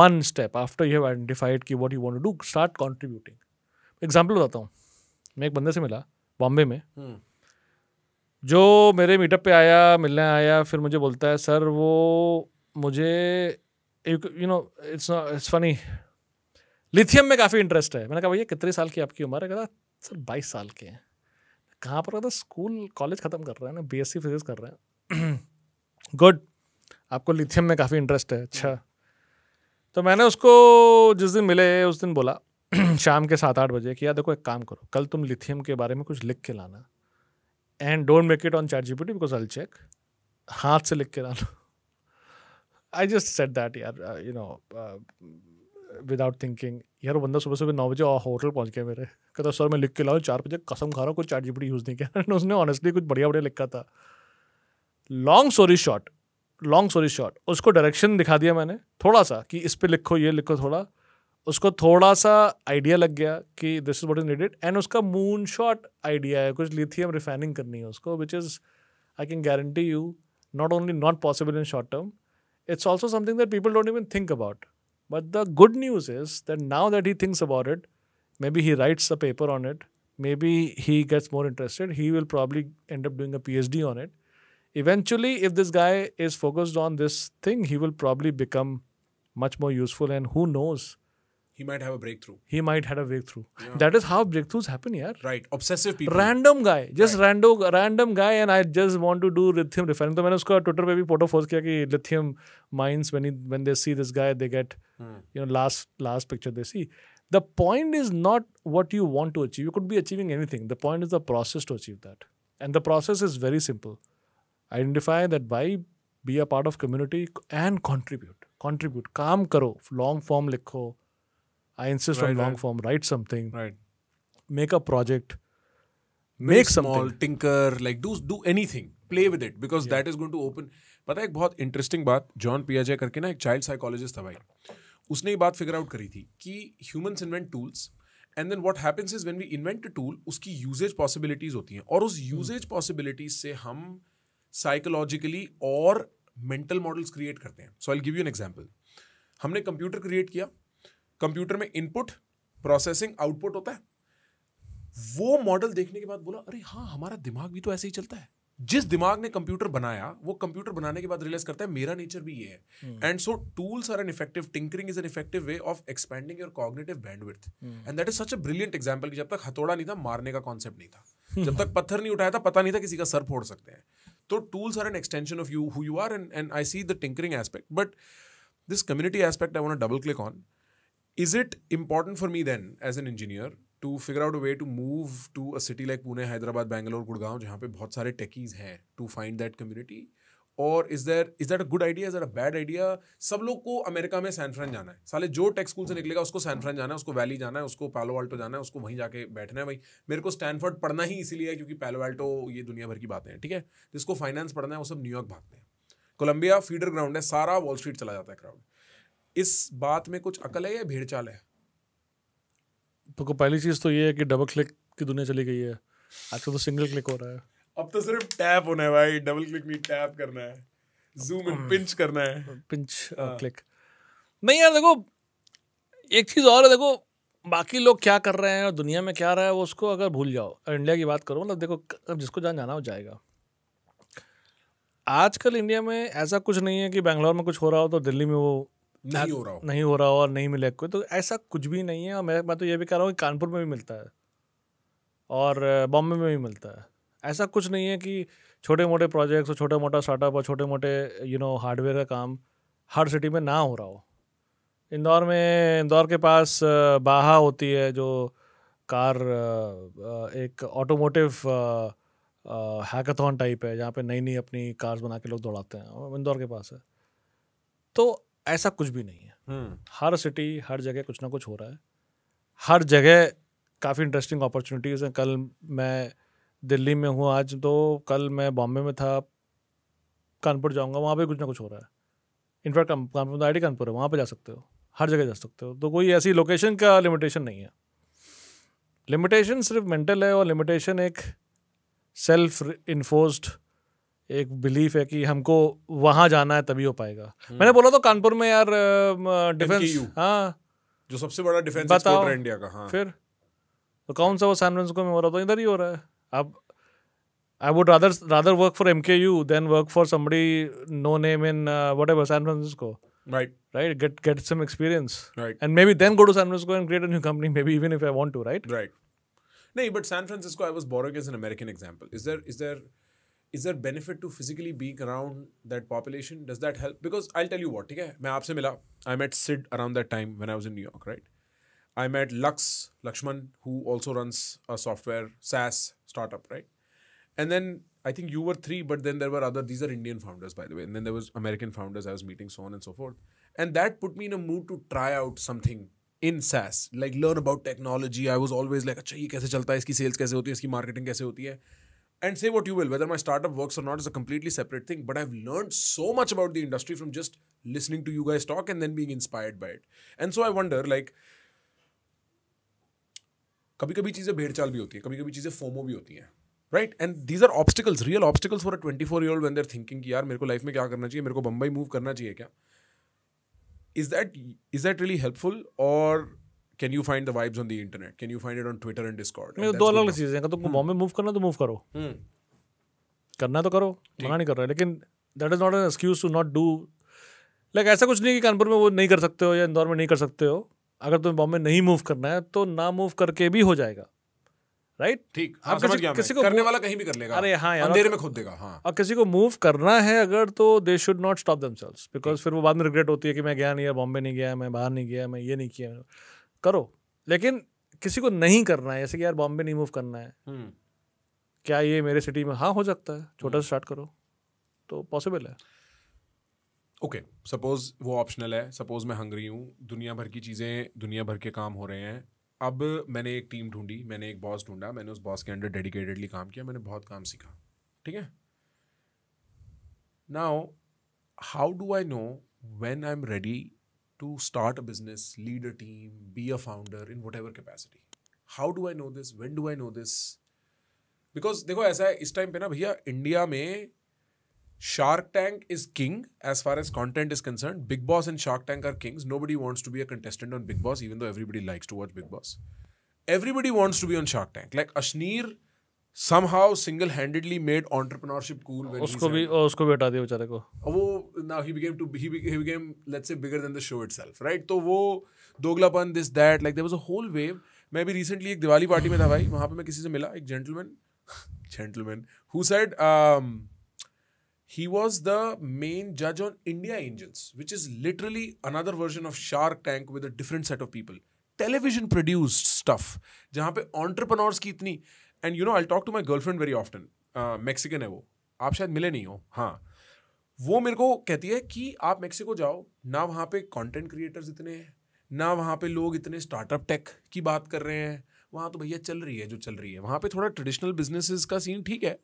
S2: one step after you have identified ki what you want to do start contributing example बताता हूँ मैं एक बंदे से मिला बॉम्बे में hmm. जो मेरे मीटअप पे आया मिलने आया फिर मुझे बोलता है सर वो मुझे you know it's it's funny lithium में काफ़ी इंटरेस्ट है मैंने कहा भैया कितने साल की आपकी उम्र है कहता सर बाईस साल के हैं कहाँ पर था स्कूल कॉलेज ख़त्म कर रहे हैं ना बी एस फिजिक्स कर रहे हैं गुड आपको लिथियम में काफ़ी इंटरेस्ट है अच्छा हम्म। तो मैंने उसको जिस दिन मिले उस दिन बोला शाम के सात आठ बजे कि यार देखो एक काम करो कल तुम लिथियम के बारे में कुछ लिख के लाना and don't make it on चैट जी बिकॉज आई चेक हाथ से लिख के लाना आई जस्ट सेट दैट यार यू नो विदाउट थिंकिंग यार वो बंदा सुबह सुबह नौ बजे होटल पहुंच गया मेरे कहता सर मैं लिख के लाऊँ चार बजे कसम खा रहा हूँ कुछ चार यूज़ नहीं किया उसने ऑनेस्टली कुछ बढ़िया बढ़िया लिखा था long story short long story short उसको डायरेक्शन दिखा दिया मैंने थोड़ा सा कि इस पर लिखो ये लिखो थोड़ा उसको थोड़ा सा आइडिया लग गया कि this is what is needed and उसका मून शॉट आइडिया है कुछ लिथियम रिफाइनिंग करनी है उसको which is I can guarantee you not only not possible in short term it's also something that people don't even think about but the good news is that now that he thinks about it Maybe he writes a paper on it. Maybe he gets more interested. He will probably end up doing a PhD on it. Eventually, if this guy is focused on this thing, he will probably become much more useful. And who knows?
S1: He might have a breakthrough.
S2: He might have a breakthrough. Yeah. That is how breakthroughs happen,
S1: yeah. Right. Obsessive people. Random
S2: guy. Just right. random random guy and I just want to do lithium refining. to, मैंने उसको ट्विटर पे photo photo post lithium mines when he, when they see this guy they get hmm. you know last last picture they see the point is not what you want to achieve. You could be achieving anything. The point is the process to achieve that. And the process is very simple. Identify that why be a part of community and contribute. Contribute. Come, karo. Long form likho. I insist right, on long right. form. Write something. Right. Make a project. make something. Small,
S1: tinker, like do do anything. Play with it because yeah. that is going to open. But है एक बहुत interesting बात John पियाजे करके ना एक चाइल्ड साइकोलॉजिस्ट था उसने ये बात फिगर आउट करी थी कि human invent tools and then what happens is when we invent a tool उसकी यूजेज पॉसिबिलिटीज होती हैं और उस यूजेज हम्म। पॉसिबिलिटीज से हम साइकोलॉजिकली और मेंटल मॉडल्स क्रिएट करते हैं so I give you an example हमने कंप्यूटर क्रिएट किया कंप्यूटर में इनपुट प्रोसेसिंग आउटपुट होता है वो मॉडल देखने के बाद बोला अरे हाँ हमारा दिमाग भी तो ऐसे ही चलता है जिस दिमाग ने कंप्यूटर बनाया वो कंप्यूटर बनाने के बाद रियलाइज करता है मेरा नेचर भी ये है and so tools are an effective tinkering is an effective way of expanding your cognitive bandwidth and that is such a brilliant example कि जब तक हथौड़ा नहीं था मारने का कॉन्सेप्ट नहीं था hmm. जब तक पत्थर नहीं उठाया था पता नहीं था किसी का सर फोड़ सकते हैं तो tools are an extension of you who you are and and I see the tinkering aspect but this community aspect I want double click on is it important for me then as an engineer to figure out a way to move to a city like Pune Hyderabad Bangalore Gurgaon जहाँ पे बहुत सारे टेकीज हैं to find that community or is there is that a good idea is that a bad idea सब लोग को अमेरिका में सैनफ्रान जाना है साले जो टेक स्कूल से निकलेगा उसको सैनफ्रान जाना है उसको वैली जाना है उसको पैलो वाल्टो जाना है उसको वहीं जाके बैठना है भाई मेरे को स्टैनफर्ड पढ़ना ही इसीलिए है क्योंकि पैलो वाल्टो ये दुनिया भर की बातें हैं ठीक है जिसको फाइनेंस पढ़ना है वो सब न्यूयॉर्क भागते हैं कोलंबिया फीडर ग्राउंड है सारा वॉल स्ट्रीट चला जाता है क्राउड इस बात में कुछ अकल है या भेड़चाल है
S2: तो पहली चीज़ तो ये है कि डबल क्लिक की दुनिया चली गई है आजकल तो सिंगल क्लिक हो रहा है
S1: अब तो सिर्फ टैप होना है भाई डबल क्लिक नहीं टैप करना है जूम इन पिंच करना है
S2: पिंच क्लिक uh,
S1: हाँ। नहीं यार देखो एक चीज़ और है देखो
S2: बाकी लोग क्या कर रहे हैं और दुनिया में क्या रहा है वो उसको अगर भूल जाओ इंडिया की बात करो मतलब देखो जिसको जहाँ जाना हो जाएगा आजकल इंडिया में ऐसा कुछ नहीं है कि बैंगलोर में कुछ हो रहा हो तो दिल्ली में वो नहीं हो रहा हो नहीं हो रहा हो और नहीं मिले कोई तो ऐसा कुछ भी नहीं है और मैं मैं तो ये भी कह रहा हूँ कि कानपुर में भी मिलता है और बॉम्बे में भी मिलता है ऐसा कुछ नहीं है कि छोटे मोटे प्रोजेक्ट्स और छोटे मोटा स्टार्टअप और छोटे मोटे यू नो हार्डवेयर का काम हर सिटी में ना हो रहा हो इंदौर में इंदौर के पास बाहा होती है जो कार एक ऑटोमोटिव हैकाथॉन टाइप है जहाँ पे नई नई अपनी कार्स बना के लोग दौड़ाते हैं इंदौर के पास है तो ऐसा कुछ भी नहीं है हम्म। हर सिटी हर जगह कुछ ना कुछ हो रहा है हर जगह काफ़ी इंटरेस्टिंग अपॉर्चुनिटीज़ हैं कल मैं दिल्ली में हूँ आज तो कल मैं बॉम्बे में था कानपुर जाऊँगा वहाँ पर कुछ ना कुछ हो रहा है इनफैक्ट कानपुर तो आई डी कानपुर है वहाँ पर जा सकते हो हर जगह जा सकते हो तो कोई ऐसी लोकेशन का लिमिटेशन नहीं है लिमिटेशन सिर्फ मेंटल है और लिमिटेशन एक सेल्फ इन्फोर्स्ड एक बिलीफ है कि हमको वहाँ जाना है तभी हो पाएगा मैंने बोला तो कानपुर में यार डिफेंस हाँ जो सबसे बड़ा डिफेंस एक्सपोर्टर इंडिया का हाँ फिर तो कौन सा वो सैन फ्रांसिस्को में हो रहा था इधर ही हो रहा है अब I would rather rather work for M K U than work for somebody no name in whatever San Francisco right right get get some experience right and maybe then go to san francisco and create a new company maybe even if i want to right right
S1: no but san francisco i was borrowing as an american example is there is there is there benefit to physically being around that population does that help because I tell you what ठीक है मैं आपसे मिला I met Sid around that time was I New in New York right I met Laks Lakshman who also runs a software SaaS startup right and then I think you were three, but then there were other. These are Indian founders, by the way, and then there was American founders. I was meeting so on and so forth, and that put me in a mood to try out something in SaaS, like learn about technology. I was always like, अच्छा ये कैसे चलता है इसकी sales कैसे होती है इसकी marketing कैसे होती है and say what you will whether my startup works or not is a completely separate thing but i've learned so much about the industry from just listening to you guys talk and then being inspired by it and so i wonder like कभी कभी चीज़ें भेड़चाल भी होती हैं कभी कभी चीज़ें फोमो भी होती हैं right and these are obstacles real obstacles for a twenty four year old when they're thinking यार मेरे को लाइफ में क्या करना चाहिए मेरे को बम्बई मूव करना चाहिए क्या is that is that really helpful or can you find the vibes on the internet can you find it on Twitter and Discord मेरे दो अलग अलग चीज़ें
S2: तुमको तो बॉम्बे hmm. मूव करना तो मूव करो hmm. करना तो करो मना नहीं कर रहा लेकिन that is not an excuse to not do like ऐसा कुछ नहीं कि कानपुर में वो नहीं कर सकते हो या इंदौर में नहीं कर सकते हो अगर तुम्हें बॉम्बे नहीं मूव करना है तो ना मूव करके भी हो जाएगा राइट ठीक आप हाँ, किसी, गया किसी को करने वाला कहीं भी कर लेगा अरे हाँ यार अंधेरे में खुद देगा हाँ और किसी को मूव करना है अगर तो they should not stop themselves because फिर वो बाद में रिग्रेट होती है कि मैं गया नहीं या बॉम्बे नहीं गया मैं बाहर नहीं गया मैं ये नहीं किया करो लेकिन किसी को नहीं करना है जैसे कि यार बॉम्बे नहीं मूव करना है हम्म। क्या ये मेरे सिटी में हाँ हो सकता है छोटा हम्म। सा स्टार्ट करो तो पॉसिबल है
S1: ओके okay, सपोज वो ऑप्शनल है सपोज मैं हंगरी हूँ दुनिया भर की चीज़ें दुनिया भर के काम हो रहे हैं अब मैंने एक टीम ढूंढी मैंने एक बॉस ढूंढा मैंने उस बॉस के अंडर डेडिकेटेडली काम किया मैंने बहुत काम सीखा ठीक है now how do I know when I am ready to start a business, lead a team, be a founder in whatever capacity. How do I know this? When do I know this? Because देखो ऐसा है इस टाइम पे ना भैया इंडिया में Shark Tank is king as far as content is concern Bigg Boss and Shark Tank are kings nobody wants to be a contestant on Bigg Boss even though everybody likes to watch Bigg Boss everybody wants to be on Shark Tank like Ashneer somehow single handedly made entrepreneurship cool when उसको भी
S2: उसको भी हटा दिया बेचारे को
S1: वो now he became to he, he became let's say bigger than the show itself right तो वो दोगलापन this that like there was a whole wave मैं भी रिसेंटली एक दिवाली पार्टी में था भाई वहाँ पे मैं किसी से मिला एक gentleman gentleman who said um, he was the main judge on India Angels which is literally another version of Shark Tank with a different set of people television produced stuff जहाँ पे ऑन्टरप्रनोर्स की इतनी and you know I talk to my girlfriend very often Mexican है वो आप शायद मिले नहीं हो हाँ वो मेरे को कहती है कि आप मेक्सिको जाओ ना वहाँ पे कंटेंट क्रिएटर्स इतने हैं ना वहाँ पे लोग इतने स्टार्टअप टेक की बात कर रहे हैं वहाँ तो भैया चल रही है जो चल रही है वहाँ पे थोड़ा ट्रेडिशनल बिजनेसिस का सीन ठीक है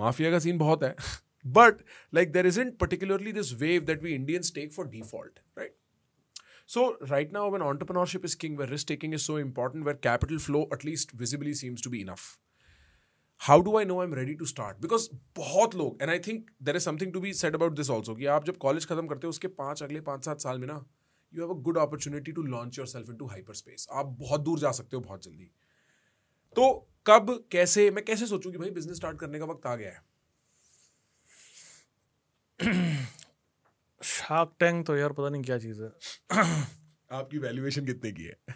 S1: माफिया का सीन बहुत है but like there is in particularly this wave that we Indians take for default right So right now, when entrepreneurship is king, where risk taking is so important, where capital flow at least visibly seems to be enough. How do I know I am ready to start because बहुत लोग and I think there is something to be said about this also कि आप जब कॉलेज खत्म करते हो उसके पाँच अगले पाँच सात साल में ना you have a good opportunity to launch yourself into hyperspace आप बहुत दूर जा सकते हो बहुत जल्दी तो कब कैसे मैं कैसे सोचूं कि भाई बिजनेस स्टार्ट करने का वक्त आ गया
S2: है शार्क टैंक तो यार पता नहीं क्या चीज़ है आपकी वैल्यूएशन कितने की है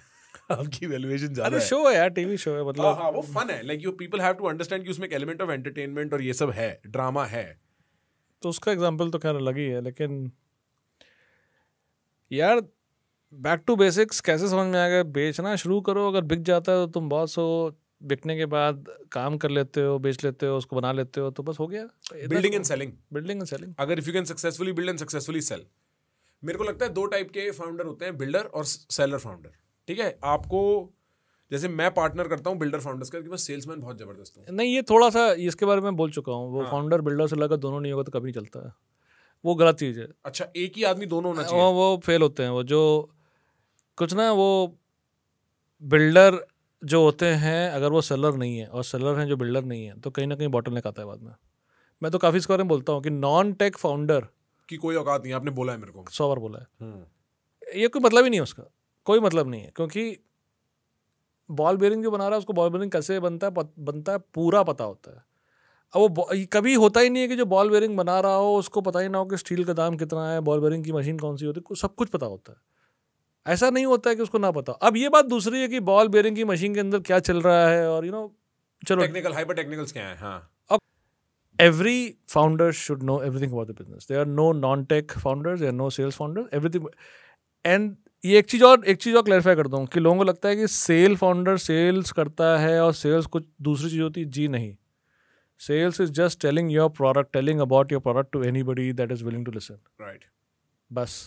S1: आपकी वैल्यूएशन ज्यादा है शो है यार टीवी शो है मतलब हां हाँ, वो फन है like you people have to understand कि उसमें एक एलिमेंट ऑफ एंटरटेनमेंट और ये सब है ड्रामा है
S2: तो उसका एग्जांपल तो खैर अलग ही है लेकिन यार बैक टू बेसिक्स कैसे समझ में आएगा बेचना शुरू करो अगर बिक जाता है तो तुम बहुत सो बिकने के बाद काम कर लेते हो बेच लेते हो उसको बना लेते हो तो बस हो गया
S1: building and selling building and selling अगर if you can successfully build and successfully sell मेरे को लगता है दो टाइप के फाउंडर होते हैं बिल्डर और सेलर फाउंडर ठीक है आपको जैसे मैं पार्टनर करता हूँ बिल्डर फाउंडर्स का क्योंकि मैं सेल्समैन बहुत जबरदस्त
S2: हूँ नहीं ये थोड़ा सा इसके बारे में बोल चुका हूँ वो फाउंडर हाँ। बिल्डर से लगा दोनों नहीं होगा तो कभी नहीं चलता है वो गलत चीज़ है
S1: अच्छा एक ही आदमी दोनों होना हाँ, चाहिए
S2: वो फेल होते हैं वो जो कुछ ना वो बिल्डर जो होते हैं अगर वो सेलर नहीं है और सेलर हैं जो बिल्डर नहीं है तो कहीं ना कहीं बॉटल निकाता आता है बाद में मैं तो काफ़ी इसके बारे में बोलता हूँ कि नॉन टेक फाउंडर की कोई औकात नहीं आपने बोला है मेरे को सौ बार बोला है हम्म। ये कोई मतलब ही नहीं है उसका कोई मतलब नहीं है क्योंकि बॉल बेयरिंग जो बना रहा है उसको बॉल बेयरिंग कैसे बनता है बनता है पूरा पता होता है अब वो कभी होता ही नहीं है कि जो बॉल बेयरिंग बना रहा हो उसको पता ही ना हो कि स्टील का दाम कितना है बॉल बेयरिंग की मशीन कौन सी होती है सब कुछ पता होता है ऐसा नहीं होता है कि उसको ना पता अब ये बात दूसरी है कि बॉल बेयरिंग की मशीन के अंदर क्या चल रहा है और यू नो
S1: चलो टेक्निकल हाइपर टेक्निकल्स क्या है हाँ
S2: अब every founder should know everything about the business they are no non tech founders are no sales founders everything and ये एक चीज़ और एक चीज़ और क्लैरिफाई कर दूँ कि लोगों को लगता है कि सेल फाउंडर सेल्स करता है और सेल्स कुछ दूसरी चीज़ होती है जी नहीं sales is just telling your product telling about your product to anybody that is willing to listen right बस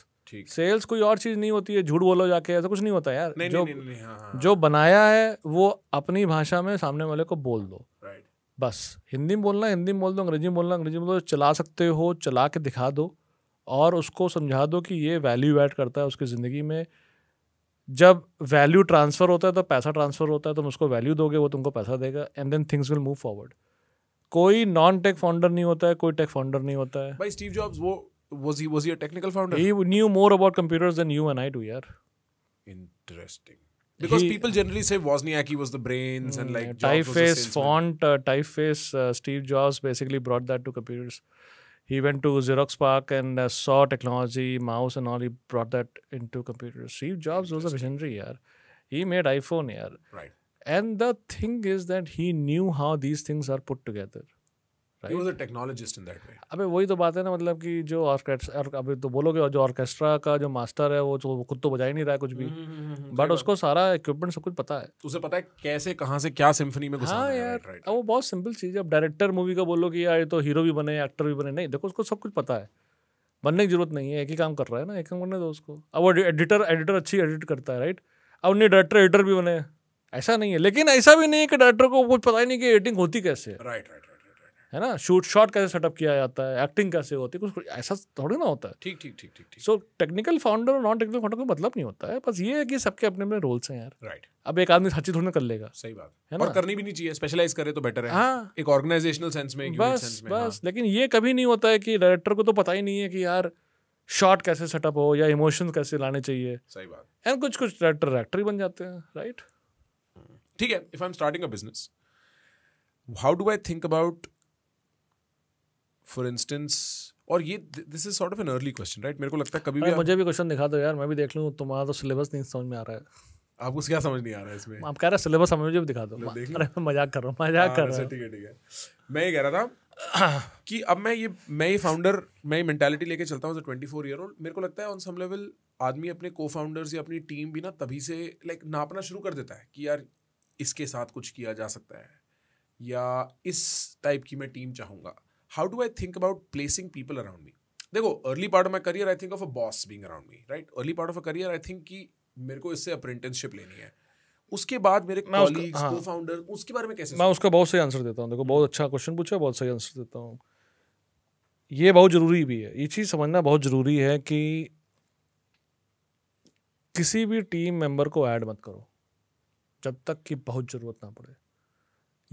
S2: सेल्स कोई और चीज नहीं होती है झूठ बोलो जाके ऐसा कुछ नहीं होता यार नहीं, जो नहीं, नहीं, नहीं, हाँ, हाँ। जो बनाया है वो अपनी भाषा में सामने वाले को बोल दो बस हिंदी में बोलना हिंदी में बोल दो अंग्रेजी में बोलना अंग्रेजी में बोलो चला सकते हो चला के दिखा दो और उसको समझा दो कि ये वैल्यू ऐड करता है उसकी ज़िंदगी में जब वैल्यू ट्रांसफ़र होता है तो पैसा ट्रांसफ़र होता है तुम तो उसको वैल्यू दोगे वो तुमको पैसा देगा and then things will move forward कोई नॉन टेक फाउंडर नहीं होता है कोई टेक फाउंडर नहीं होता है
S1: भाई स्टीव जॉब्स वो was he was he a technical founder? He
S2: knew more about computers than you and I do, yeah.
S1: Interesting. Because he, people generally say Wozniacki was the brains mm, and hmm, like typeface font, uh, typeface.
S2: Uh, Steve Jobs basically brought that to computers. He went to Xerox Park and uh, saw technology, mouse, and all. He brought that into computers. Steve Jobs was a visionary, yeah. He made iPhone, yeah. Right. And the thing is that he knew how these things are put
S1: together. Right?
S2: अबे वही तो बात है ना मतलब कि जो ऑर्केस्ट्रा अभी तो बोलोगे जो ऑर्केस्ट्रा का जो मास्टर है वो जो तो खुद तो बजा ही नहीं रहा है कुछ भी बट हम्म, हम्म, हम्म, उसको सारा इक्विपमेंट सब कुछ पता है तो उसे पता है कैसे कहाँ से क्या सिम्फनी में हाँ यार राइट, राइट, वो बहुत सिंपल चीज़ है अब डायरेक्टर मूवी का बोलो कि यार ये तो हीरो भी बने एक्टर भी बने नहीं देखो उसको सब कुछ पता है बनने की जरूरत नहीं है एक ही काम कर रहा है ना एक काम करने दो उसको अब वो एडिटर एडिटर अच्छी एडिट करता है राइट अब नहीं डायरेक्टर एडिटर भी बने ऐसा नहीं है लेकिन ऐसा भी नहीं है कि डायरेक्टर को कुछ पता ही नहीं कि एडिटिंग होती कैसे है राइट राइट है ना शूट शॉट कैसे सेटअप किया जाता है एक्टिंग कैसे होती है कुछ ऐसा थोड़ी ना होता है ठीक ठीक ठीक ठीक सो टेक्निकल फाउंडर और नॉन टेक्निकल फाउंडर का मतलब नहीं होता है बस ये है कि सबके अपने अपने रोल्स हैं यार राइट right. अब एक आदमी हर चीज थोड़ी ना कर लेगा
S1: सही बात है ना और करनी भी नहीं चाहिए स्पेशलाइज करे तो बेटर है हाँ एक ऑर्गेनाइजेशनल सेंस में बस हाँ। बस लेकिन ये कभी नहीं होता है कि डायरेक्टर को तो पता ही नहीं है कि यार
S2: शॉट कैसे सेटअप हो या इमोशन कैसे लाने चाहिए सही बात एंड कुछ कुछ डायरेक्टर डायरेक्टर ही बन जाते हैं
S1: राइट हम्म। ठीक है if I am starting a business how do I think about for instance और ये this is sort of an early question right मेरे को लगता है कभी भी मुझे
S2: भी क्वेश्चन दिखा दो यार मैं भी देख लूँ तुम्हारा तो सिलेबस नहीं समझ में आ रहा है आपको क्या समझ नहीं आ रहा है इसमें आप कह रहे सिलेबस समझ मुझे भी दिखा दो अरे मजाक कर रहा हूँ मजाक हाँ, कर रहा हूँ ठीक
S1: है ठीक है मैं ये कह रहा था कि अब मैं ये मैं ये फाउंडर मैं ये मैंटेलिटी लेके चलता हूँ ट्वेंटी फोर ईयर ओल्ड मेरे को लगता है ऑन सम लेवल आदमी अपने को फाउंडर्स या अपनी टीम भी ना तभी से लाइक नापना शुरू कर देता है कि यार इसके साथ कुछ किया जा सकता है या इस टाइप की मैं टीम चाहूँगा how do I think about placing people around me देखो early part of my career I think of a boss being around me right early part of a career I think कि मेरे को इससे अप्रेंटिसशिप लेनी है उसके बाद मेरे कॉलीग्स को फाउंडर उसके बारे में कैसे मैं उसका
S2: बहुत सही आंसर देता हूँ देखो बहुत अच्छा क्वेश्चन पूछा बहुत सही आंसर देता हूँ ये बहुत ज़रूरी भी है ये चीज़ समझना बहुत ज़रूरी है कि किसी भी टीम मेंबर को ऐड मत करो जब तक कि बहुत ज़रूरत ना पड़े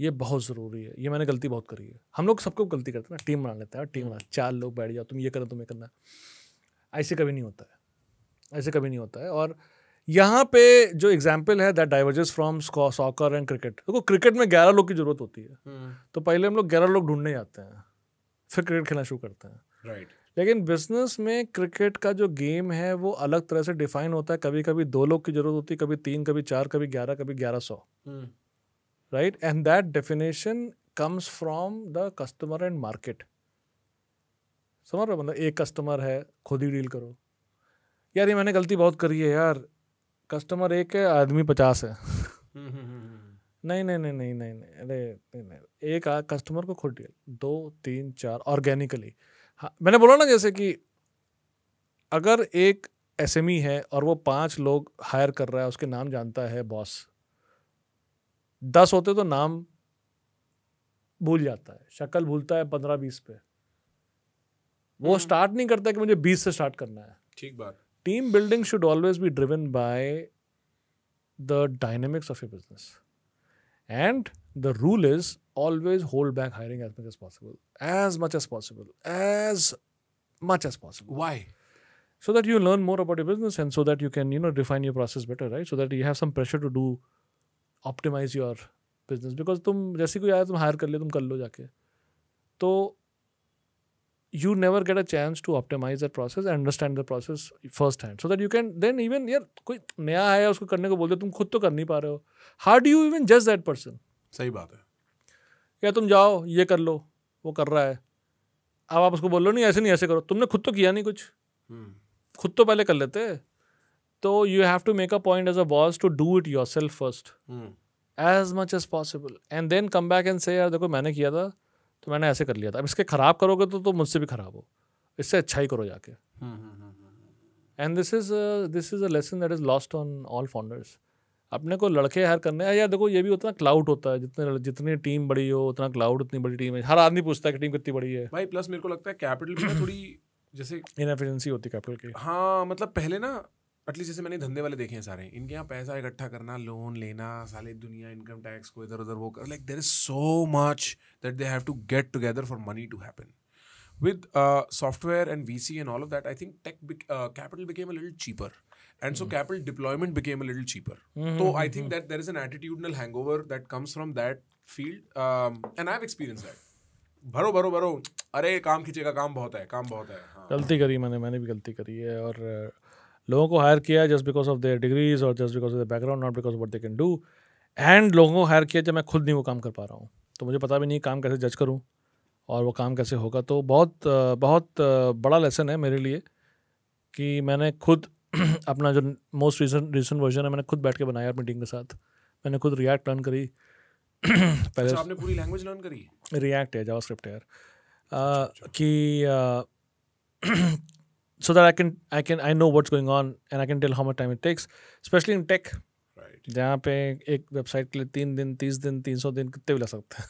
S2: ये बहुत ज़रूरी है ये मैंने गलती बहुत करी है हम लोग सबको गलती करते हैं ना टीम बना लेते हैं टीम बना चार लोग बैठ जाओ तुम ये करना तुम्हें करना ऐसे कभी नहीं होता है ऐसे कभी नहीं होता है और यहाँ पे जो एग्जाम्पल है that diverges from soccer and cricket देखो क्रिकेट में ग्यारह लोग की ज़रूरत होती है हम्म। तो पहले हम लोग ग्यारह लोग ढूंढने जाते हैं फिर क्रिकेट खेलना शुरू करते हैं राइट right. लेकिन बिजनेस में क्रिकेट का जो गेम है वो अलग तरह से डिफाइन होता है कभी कभी दो लोग की जरूरत होती है कभी तीन कभी चार कभी ग्यारह कभी ग्यारह सौ हम्म। right? And that definition comes from the customer and market. समझ रहे हो मतलब एक कस्टमर है खुद ही डील करो यार ये मैंने गलती बहुत करी है यार कस्टमर एक है आदमी पचास है हम्म, हम्म, हम्म, नहीं नहीं नहीं नहीं नहीं अरे नहीं नहीं एक आ कस्टमर को खुद डील दो तीन चार ऑर्गेनिकली हाँ मैंने बोला ना जैसे कि अगर एक एस e है और वो पांच लोग हायर कर रहा है उसके नाम जानता है बॉस दस होते तो नाम भूल जाता है शक्ल भूलता है पंद्रह बीस पे वो स्टार्ट हम्म। नहीं करता कि मुझे बीस से स्टार्ट करना है ठीक बात team building should always be driven by the dynamics of a business and the rule is always hold back hiring as much as possible as much as possible as much as possible why so that you learn more about your business and so that you can you know define your process better right so that you have some pressure to do optimise your business because तुम जैसे कोई आया तुम हायर कर लिया तुम कर लो जाके तो you never get a chance to optimise the process and understand the process first hand so that you can then even यार कोई नया आया उसको करने को बोल दो तुम खुद तो कर नहीं पा रहे हो how do you even just that person सही बात है या तुम जाओ ये कर लो वो कर रहा है अब आप उसको बोल लो नहीं ऐसे नहीं ऐसे करो तुमने खुद तो किया नहीं कुछ hmm. खुद तो पहले कर लेते तो you have to make a point as a boss to do it yourself first as much as possible and then come back and say यार देखो मैंने किया था तो मैंने ऐसे कर लिया था अब इसके ख़राब करोगे तो तो मुझसे भी ख़राब हो इससे अच्छा ही करो जाके and this is this is a lesson that is lost on all founders अपने को लड़के हायर करने हैं या देखो ये भी उतना क्लाउड होता है जितने जितनी टीम बड़ी हो उतना क्लाउड उतनी बड़ी टीम है हर आदमी पूछता है कि टीम कितनी बड़ी है
S1: भाई प्लस मेरे को लगता है कैपिटल में थोड़ी जैसे
S2: इनएफिशिएंसी होती
S1: कैपिटल की हाँ मतलब पहले ना एटलीस्ट जैसे मैंने धंधे वाले देखे हैं सारे इनके यहाँ पैसा इकट्ठा करना लोन लेना सारे दुनिया इनकम टैक्स को इधर उधर वो कर like there is so much that they have to get together for money to happen with software and we see and all of that I think tech capital became a little cheaper and so capital deployment became a little cheaper तो I think that there is an attitudinal hangover that comes from that field and I have experience that भरो भरो भरो अरे काम खींचेगा काम बहुत है काम बहुत है
S2: हाँ। गलती करी मैंने मैंने भी गलती करी है और लोगों को हायर किया just because of their degrees और just because of the background not because what they can do and लोगों को हायर किया जब मैं खुद नहीं वो काम कर पा रहा हूँ तो मुझे पता भी नहीं काम कैसे जज करूँ और वो काम कैसे होगा तो बहुत बहुत बड़ा लेसन है मेरे लिए कि मैंने खुद अपना जो मोस्ट रीसेंट रिसेंट वर्जन है मैंने खुद बैठ के बनाया अपनी टीम के साथ मैंने खुद रिएक्ट लर्न करी पहले अच्छा, आपने पूरी लैंग्वेज लर्न करी रिएक्ट है जावास्क्रिप्ट है यार अच्छा, अच्छा। कि so that I can I can I know what's going on and I can tell how much time it takes, especially in tech. Right. जहाँ पे एक वेबसाइट के लिए तीन दिन तीस दिन तीन सौ दिन कितने भी लग सकते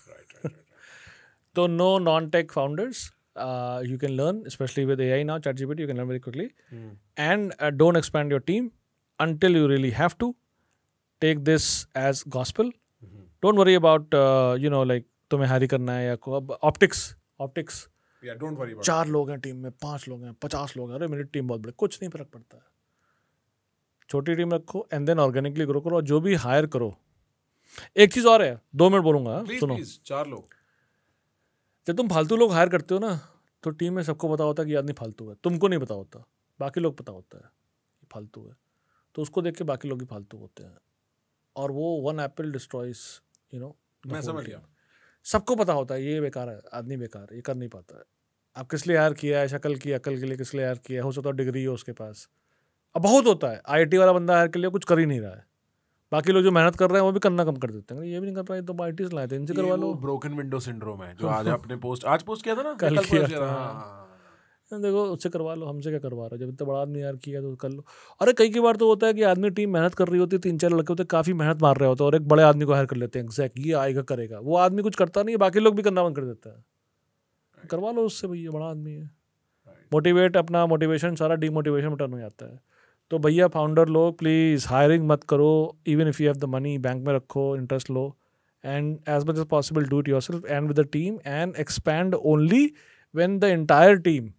S2: हैं तो no non tech founders you can learn specially with AI now ChatGPT you can learn very quickly and don't expand your team until you really have to take this as gospel hmm. don't worry about uh, you know like तुम्हें हारी करना है या को अब ऑप्टिक्स ऑप्टिक्स
S1: yeah, चार
S2: लोग हैं टीम में पांच लोग हैं पचास लोग हैं अरे मेरी टीम बहुत बड़ी कुछ नहीं फर्क पड़ता है छोटी टीम रखो एंड देन ऑर्गेनिकली ग्रो करो और जो भी हायर करो एक चीज और है दो मिनट बोलूंगा please, सुनो please, चार लोग जब तुम फालतू लोग हायर करते हो ना तो टीम में सबको पता होता है कि आदमी फालतू है तुमको नहीं पता होता बाकी लोग पता होता है फालतू है तो उसको देख के बाकी लोग भी फालतू होते हैं और वो one apple destroys you know मैं समझ गया सबको पता होता है ये बेकार है आदमी बेकार ये कर नहीं पाता है आप किस लिए हायर किया है शक्ल की अकल के लिए किस लिए हायर किया है हो सकता है डिग्री हो उसके पास अब बहुत होता है आई वाला बंदा हायर के लिए कुछ कर ही नहीं रहा है बाकी लोग जो मेहनत कर रहे हैं वो भी करना कम कर देते हैं ये भी नहीं कर रहे तो आई टी लाए थे इनसे करवा लो ब्रोकन विंडो सिंड्रोम है जो आज
S1: आपने पोस्ट आज पोस्ट किया था ना कल किया था हाँ।
S2: तो देखो उससे करवा लो हमसे क्या करवा रहा हो जब इतना बड़ा आदमी यार किया तो कर लो अरे कई कई बार तो होता है कि आदमी टीम मेहनत कर रही होती है तीन चार लड़के होते काफ़ी मेहनत मार रहे होते हैं और एक बड़े आदमी को हायर कर लेते हैं एग्जैक्ट ये आएगा करेगा वो आदमी कुछ करता नहीं है बाकी लोग भी करना बंद कर देता है करवा लो उससे भैया बड़ा आदमी है मोटिवेट अपना मोटिवेशन सारा डीमोटिवेशन में टर्न हो जाता है तो भैया फाउंडर लोग प्लीज़ हायरिंग मत करो even if you have the money bank में रखो इंटरेस्ट लो and as much as possible do it yourself and with the team and expand only when the entire team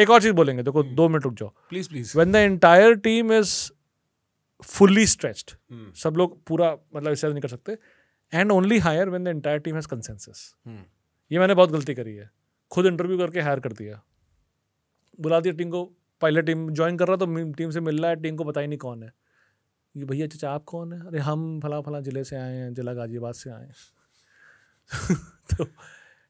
S2: एक और चीज बोलेंगे देखो हम्म। दो मिनट रुक जाओ please please when the entire team is fully stretched सब लोग पूरा मतलब इसे नहीं कर सकते and only hire when the entire team has consensus ये मैंने बहुत गलती करी है खुद इंटरव्यू करके हायर कर दिया बुला दिया टीम को पहले टीम ज्वाइन कर रहा तो टीम से मिल रहा है टीम को पता ही नहीं कौन है ये भैया चाचा आप कौन है अरे हम फला फला ज़िले से आए हैं जिला गाजियाबाद से आए हैं तो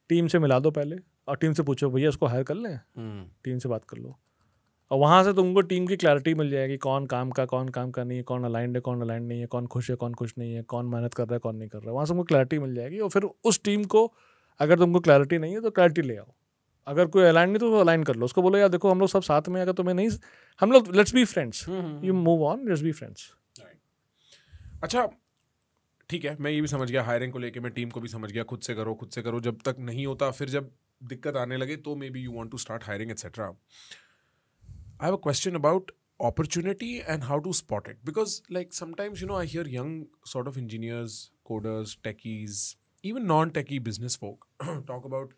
S2: टीम से मिला दो पहले और टीम से पूछो भैया उसको हायर कर लें टीम हम्म। से बात कर लो और वहाँ से तुमको टीम की क्लैरिटी मिल जाएगी कौन काम का कौन काम का नहीं है कौन अलाइंड है कौन अलाइंड नहीं है कौन खुश है कौन खुश नहीं है कौन मेहनत कर रहा है कौन नहीं कर रहा है वहाँ से तुमको क्लैरिटी मिल जाएगी और फिर उस टीम को अगर तुमको क्लैरिटी नहीं है तो क्लैरिटी ले आओ अगर कोई अलाइन नहीं तो अलाइन कर लो उसको बोलो यार देखो हम लोग सब साथ में अगर तुम्हें नहीं हम लोग let's be friends you move on let's be friends
S1: अच्छा ठीक है मैं ये भी समझ गया हायरिंग को लेके मैं टीम को भी समझ गया खुद से करो खुद से करो जब तक नहीं होता फिर जब दिक्कत आने लगे तो maybe you want to start hiring etcetera I have a question about opportunity and how to spot it because like sometimes you know I hear young sort of engineers coders techies even non techie business folk talk about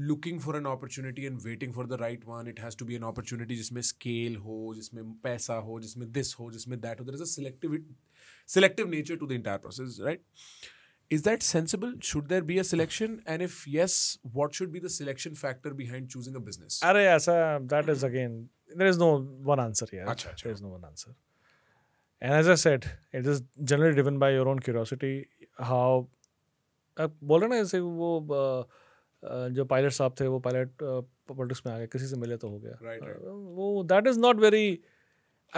S1: looking for an opportunity and waiting for the right one it has to be an opportunity जिसमें स्केल हो जिसमें पैसा हो जिसमें दिस हो जिसमें दैट हो there is elective selective nature to the entire process right Is that sensible? Should there be a selection? And if yes, what should be the selection factor behind choosing a business? Are,
S2: aisa, that is again, there is no one answer here. Achha, achha. There is no one answer. And as I said, it is generally driven by your own curiosity. How बोला ना जैसे वो जो पायलट साहब थे वो पायलट पॉलिटिक्स में आ गए किसी से मिले तो हो गया वो that is not very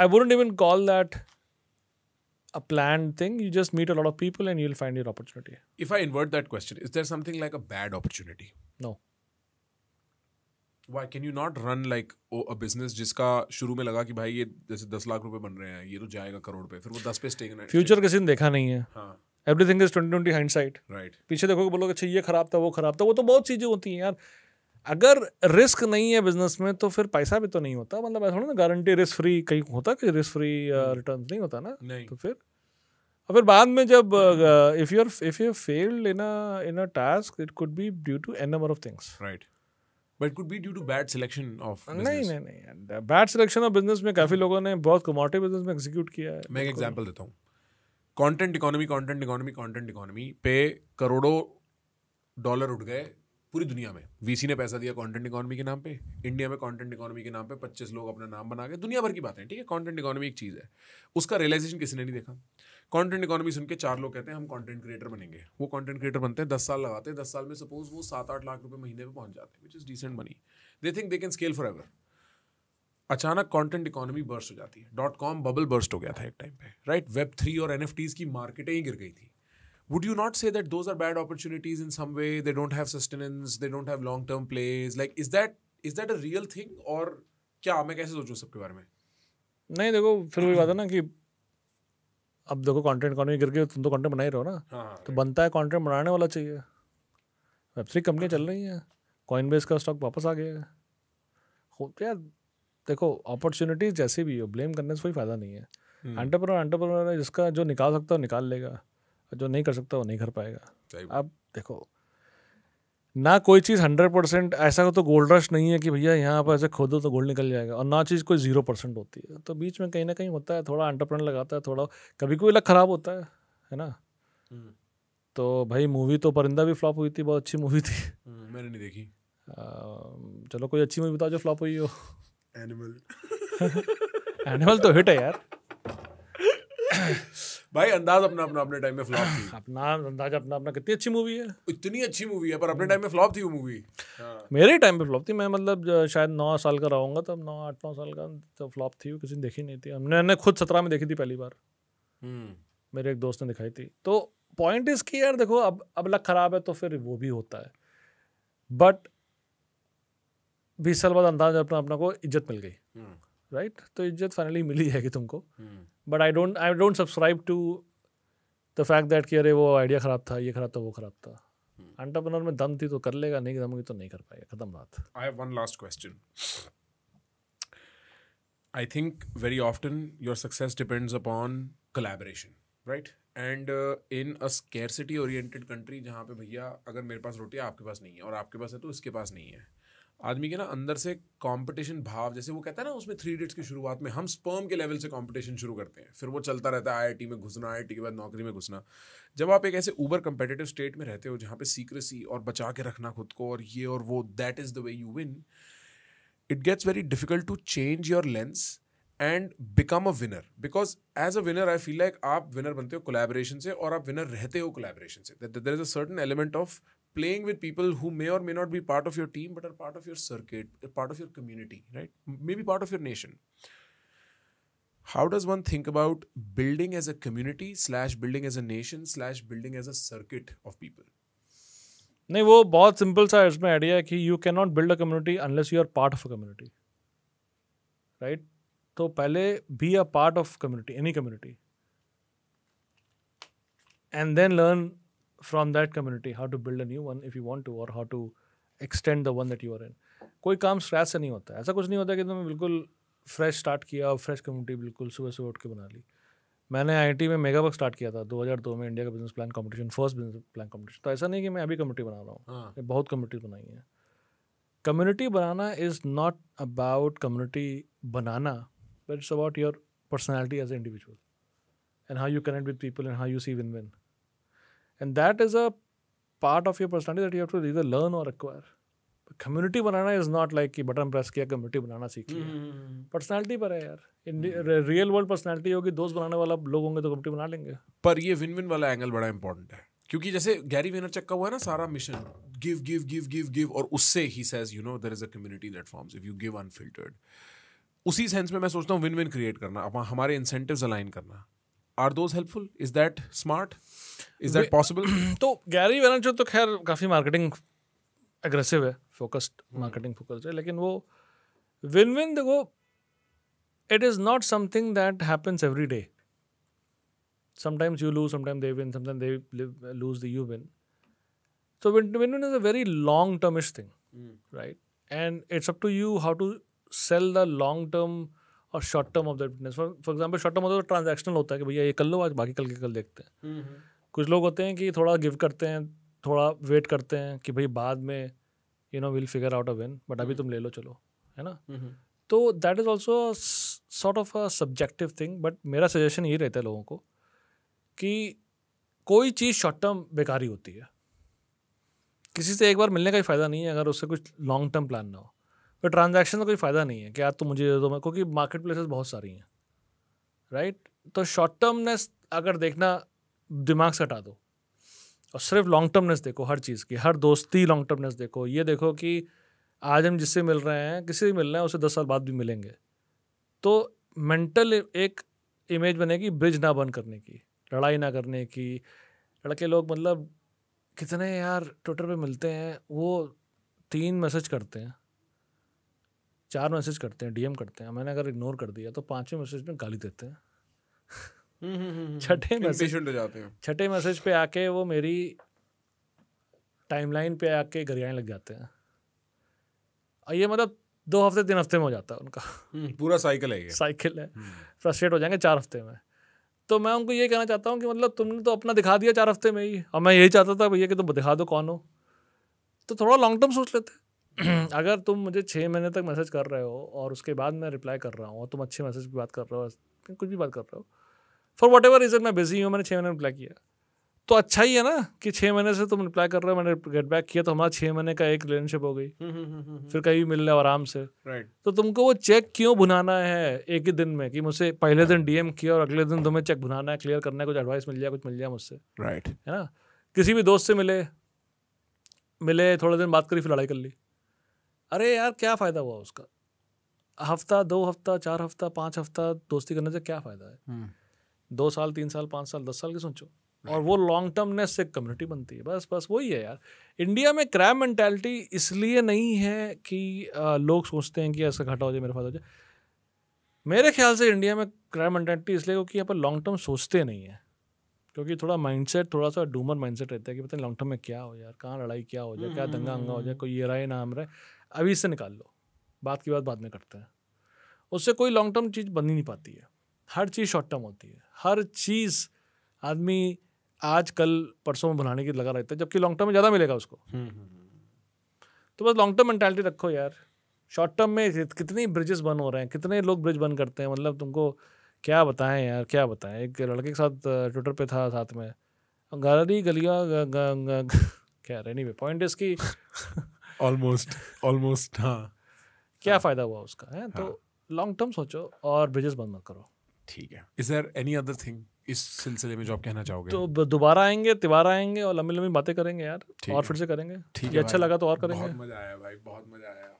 S2: I wouldn't even call that a planned thing. You just meet a lot of people and you'll find your opportunity.
S1: If I invert that question, is there something like a bad opportunity? No. Why can you not run like oh, a business jiska shuru mein laga ki bhai ye jaise 10 lakh रुपए ban rahe hain ye to jayega crore pe fir wo 10 pe stay karna future ने देखा dekha
S2: nahi hai ha everything is 2020 hindsight right
S1: piche dekho ke बोलोगे अच्छा ये kharab tha wo kharab tha
S2: wo to bahut cheeze hoti hain yaar अगर रिस्क नहीं है बिजनेस में तो फिर पैसा भी तो नहीं होता मतलब ऐसा ना गारंटी रिस्क फ्री कहीं होता कि रिस्क फ्री रिटर्न नहीं होता ना नहीं तो फिर और फिर बाद में जब if you if you failed in in a task it could be due to an number of things
S1: right but could be due to bad selection of नहीं नहीं नहीं
S2: बैड सिलेक्शन ऑफ बिजनेस में काफ़ी हम्म। लोगों ने बहुत कमोटिव बिजनेस में एग्जीक्यूट किया है मैं एक एग्जाम्पल देता
S1: हूँ content economy content economy content economy पे करोड़ों डॉलर उठ गए पूरी दुनिया में वीसी ने पैसा दिया कंटेंट इकोनॉमी के नाम पे इंडिया में कंटेंट इकोनॉमी के नाम पे पच्चीस लोग अपना नाम बना गए दुनिया भर की बातें ठीक है कंटेंट इकोनॉमी एक चीज़ है उसका रियलाइजेशन किसी ने नहीं देखा कंटेंट इकोनॉमी सुन के चार लोग कहते हैं हम कंटेंट क्रिएटर बनेंगे वो कंटेंट क्रिएटर बनते हैं दस साल लगाते हैं दस साल में सपोज वो सात आठ लाख रुपये महीने में पहुंच जाते हैं which is decent money they think they can scale forever अचानक कंटेंट इकोनॉमी बर्स्ट हो जाती है डॉट कॉम बबल बर्स्ट हो गया था एक टाइम पे राइट वेब थ्री और एन की मार्केटें ही गिर गई थी would you not say that those are bad opportunities in some way they don't have sustenance they don't have long term plays like is that is that a real thing or क्या मैं कैसे सोचूं सबके बारे में
S2: नहीं देखो फिर वही बात है ना कि अब देखो कंटेंट इकोनॉमी करके तुम तो कंटेंट बना ही रहो ना हाँ, हाँ तो बनता है कंटेंट बनाने वाला चाहिए वेब सीरीज कंपनियाँ चल रही हैं कॉइन बेस का स्टॉक वापस आ गया है होते यार देखो अपॉर्चुनिटीज जैसे भी हो ब्लेम करने से कोई फ़ायदा नहीं है एंटरप्रेनर हम्म। एंटरप्रेनर है जिसका जो निकाल सकता है निकाल लेगा जो नहीं कर सकता वो नहीं कर पाएगा आप देखो ना कोई चीज़ हंड्रेड परसेंट ऐसा तो गोल्ड रश नहीं है कि भैया यहाँ पर ऐसे खोदो तो गोल्ड निकल जाएगा और ना चीज़ कोई जीरो परसेंट होती है तो बीच में कहीं ना कहीं होता है थोड़ा अंटरप्रन लगाता है थोड़ा कभी कोई लग खराब होता है है ना हम्म। तो भाई मूवी तो परिंदा भी फ्लॉप हुई थी बहुत अच्छी मूवी थी हम्म, मैंने नहीं देखी चलो कोई अच्छी मूवी बताओ जो फ्लॉप हुई हो एनिमल एनिमल तो हिट है यार
S1: भाई अंदाज अपना अपना अपने टाइम में फ्लॉप थी अपना अंदाज अपना अपना कितनी अच्छी मूवी है इतनी अच्छी मूवी है पर अपने टाइम में फ्लॉप थी वो मूवी हाँ।
S2: मेरे टाइम पे फ्लॉप थी मैं मतलब शायद नौ साल का रहूँगा तब नौ आठ नौ साल का तो फ्लॉप थी वो किसी ने देखी नहीं थी हमने खुद सत्रह में देखी थी पहली बार हम्म। मेरे एक दोस्त ने दिखाई थी तो पॉइंट इज की यार देखो अब अब लग खराब है तो फिर वो भी होता है बट बीस साल बाद अंदाज अपना अपना को इज्जत मिल गई राइट हम्म। तो इज्जत फाइनली मिली जाएगी तुमको hmm. But I don't I don't subscribe to the fact that कि अरे वो आइडिया ख़राब था ये ख़राब था वो ख़राब था hmm. में दम थी तो कर लेगा नहीं दम होगी तो नहीं कर पाएगा खत्म बात
S1: I have one last question I think very often your success depends upon collaboration right and in a scarcity oriented country जहाँ पे भैया अगर मेरे पास रोटी है आपके पास नहीं है और आपके पास है तो इसके पास नहीं है आदमी के ना अंदर से कंपटीशन भाव जैसे वो कहता है ना उसमें थ्री डेट्स की शुरुआत में हम स्पर्म के लेवल से कंपटीशन शुरू करते हैं फिर वो चलता रहता है आईआईटी में घुसना आईआईटी के बाद नौकरी में घुसना जब आप एक ऐसे ऊबर कंपेटेटिव स्टेट में रहते हो जहाँ पे सीक्रेसी और बचा के रखना खुद को और ये और वो that is the way you win it gets very difficult to change your lens and become a winner because as a winner I feel like आप विनर बनते हो कोलेबरेशन से और आप विनर रहते हो कोलेबरेशन से there is a certain element of playing with people who may or may not be part of your team but are part of your circuit part of your community right maybe part of your nation how does one think about building as a community slash building as a nation slash building as a circuit of people नहीं वो बहुत
S2: सिंपल सा इसमें आइडिया है कि you can not build a community unless you are part of a community right तो पहले be a part of community any community and then learn from that community how to build a new one if you want to और how to extend the one that your are कोई काम स्क्रैच से नहीं होता ऐसा कुछ नहीं होता कि तुमने बिल्कुल फ्रेश स्टार्ट किया और फ्रेश कम्युनिटी बिल्कुल सुबह सुबह उठ के बना ली मैंने टी में मेगा वर्क स्टार्ट किया था 2002 में इंडिया का business plan competition first business plan competition तो ऐसा नहीं कि मैं अभी कम्युनिटी बना रहा हूँ हाँ. बहुत कम्युनिटी बनाई है कम्युनिटी बनाना इज़ नॉट अबाउट कम्युनिटी बनाना but it's about your personality as a individual and how you connect with people and how you see win win and that is a part of your personality that you have to rather learn और अक्वायर कम्युनिटी बनाना इज नॉट लाइक कि बटन प्रेस किया कम्युनिटी बनाना सीख लिया पर्सनैलिटी पर है यार रियल वर्ल्ड पर्सनैलिटी होगी दोस्त बनाने वाला लोग होंगे तो कम्युनिटी बना लेंगे
S1: पर ये विन विन वाला एंगल बड़ा इंपॉर्टेंट है क्योंकि जैसे गैरी वेनरचक का हुआ है ना सारा mission give give give give give और उससे ही says you know there is a community that forms if you give unfiltered उसी सेंस में मैं सोचता हूँ विन विन क्रिएट करना हमारे इंसेंटिव्स अलाइन करना are those helpful is that smart is that possible So Gary, Vaynerchuk तो खैर काफी मार्केटिंग
S2: एग्रेसिव है फोकस्ड मार्केटिंग फोकस्ड है लेकिन वो विन विन देखो it is not something that happens every day sometimes you lose sometimes they win sometimes they lose the you win so win win is a very long termish thing hmm. right and it's up to you how to sell the long term और short term of that for for example short term होता है तो ट्रांजेक्शनल होता है कि भैया ये कर लो आज बाकी कल के कल देखते हैं हम्म, हम्म। कुछ लोग होते हैं कि थोड़ा गिव करते हैं थोड़ा वेट करते हैं कि भाई बाद में you know will figure out a win but अभी हम्म। तुम ले लो चलो है ना तो that is also sort of a subjective thing but मेरा सजेशन ये रहता है लोगों को कि कोई चीज़ शॉर्ट टर्म बेकारी होती है किसी से एक बार मिलने का ही फ़ायदा नहीं है अगर उससे कुछ लॉन्ग टर्म प्लान ना हो तो ट्रांजेक्शन का कोई फ़ायदा नहीं है कि आज तो मुझे दे दो मैं क्योंकि मार्केट प्लेसेस बहुत सारी हैं राइट तो शॉर्ट टर्मनेस अगर देखना दिमाग से हटा दो और सिर्फ लॉन्ग टर्मनेस देखो हर चीज़ की हर दोस्ती लॉन्ग टर्मनेस देखो ये देखो कि आज हम जिससे मिल रहे हैं किसी भी मिल रहे हैं उसे दस साल बाद भी मिलेंगे तो मेंटल एक इमेज बनेगी ब्रिज ना बंद करने की लड़ाई ना करने की लड़के लोग मतलब कितने यार ट्विटर पे मिलते हैं वो तीन मैसेज करते हैं चार मैसेज करते हैं डीएम करते हैं मैंने अगर इग्नोर कर दिया तो पांचवें मैसेज में गाली देते हैं हम्म, हम्म, हम्म, छठे मैसेज हो जाते हैं छठे मैसेज पे आके वो मेरी टाइमलाइन पे आके गरियाएं लग जाते हैं और ये मतलब दो हफ्ते तीन हफ्ते में हो जाता है उनका पूरा साइकिल है ये साइकिल है फ्रस्ट्रेट हो जाएंगे चार हफ्ते में तो मैं उनको ये कहना चाहता हूँ कि मतलब तुमने तो अपना दिखा दिया चार हफ्ते में ही और मैं यही चाहता था भैया कि तुम दिखा दो कौन हो तो थोड़ा लॉन्ग टर्म सोच लेते अगर तुम मुझे छः महीने तक मैसेज कर रहे हो और उसके बाद मैं रिप्लाई कर रहा हूँ और तुम अच्छे मैसेज की बात कर रहे हो कुछ भी बात कर रहे हो फॉर वट एवर रीज़न मैं बिजी हूँ मैंने छः महीने रिप्लाई किया तो अच्छा ही है ना कि छः महीने से तुम रिप्लाई कर रहे हो मैंने गेट बैक किया तो हमारा छः महीने का एक रिलेशनशिप हो गई हम्म, हम्म, हम्म, फिर कहीं मिल रहे आराम से right. तो तुमको वो चेक क्यों भुनाना है एक ही दिन में कि मुझसे पहले दिन डीएम किया और अगले दिन तुम्हें चेक भुनाना है क्लियर करना है कुछ एडवाइस मिल जाए कुछ मिल जाए मुझसे राइट right. है ना किसी भी दोस्त से मिले मिले थोड़े दिन बात करी फिर लड़ाई कर ली अरे यार क्या फ़ायदा हुआ उसका हफ्ता दो हफ्ता चार हफ्ता पाँच हफ्ता दोस्ती करने से क्या फ़ायदा है हम्म। दो साल तीन साल पाँच साल दस साल की सोचो और वो लॉन्ग टर्मनेस से कम्युनिटी बनती है बस बस वही है यार इंडिया में क्रैम मैंटेलिटी इसलिए नहीं है कि आ, लोग सोचते हैं कि ऐसा घाटा हो जाए मेरे पास हो जाए मेरे ख्याल से इंडिया में क्राइम मैंटेलिटी इसलिए क्योंकि यहाँ पर लॉन्ग टर्म सोचते नहीं है क्योंकि थोड़ा माइंडसेट थोड़ा सा डूमर माइंडसेट रहता है कि पता नहीं लॉन्ग टर्म में क्या हो यार कहाँ लड़ाई क्या हो जाए क्या दंगा अंगा हो जाए हम्म। कोई ये राय ना हम रहे अभी इससे निकाल लो बात की बात बाद में करते हैं उससे कोई लॉन्ग टर्म चीज़ बन ही नहीं पाती है हर चीज़ शॉर्ट टर्म होती है हर चीज़ आदमी आज कल परसों में बनाने की लगा रहता है जबकि लॉन्ग टर्म में ज़्यादा मिलेगा उसको हम्म, हम्म, हम्म। तो बस लॉन्ग टर्म मैंटेलिटी रखो यार शॉर्ट टर्म में कितनी ब्रिजेस बन हो रहे हैं कितने लोग ब्रिज बन करते हैं मतलब तुमको क्या बताएं यार क्या बताएं एक लड़के के साथ ट्विटर पे था साथ में गाली गलिया क्या रहे नहीं पॉइंट इसकी
S1: ऑलमोस्ट ऑलमोस्ट हाँ
S2: क्या फायदा हुआ उसका है तो लॉन्ग हाँ। टर्म सोचो
S1: और ब्रिजेस बंद मत करो ठीक है is there any other thing इस सिलसिले में जो आप कहना चाहोगे
S2: तो दोबारा आएंगे तिबारा आएंगे और लंबी लंबी बातें करेंगे यार और फिर से करेंगे ठीक है अच्छा लगा तो और करेंगे बहुत
S1: मजा आया भाई बहुत मजा आया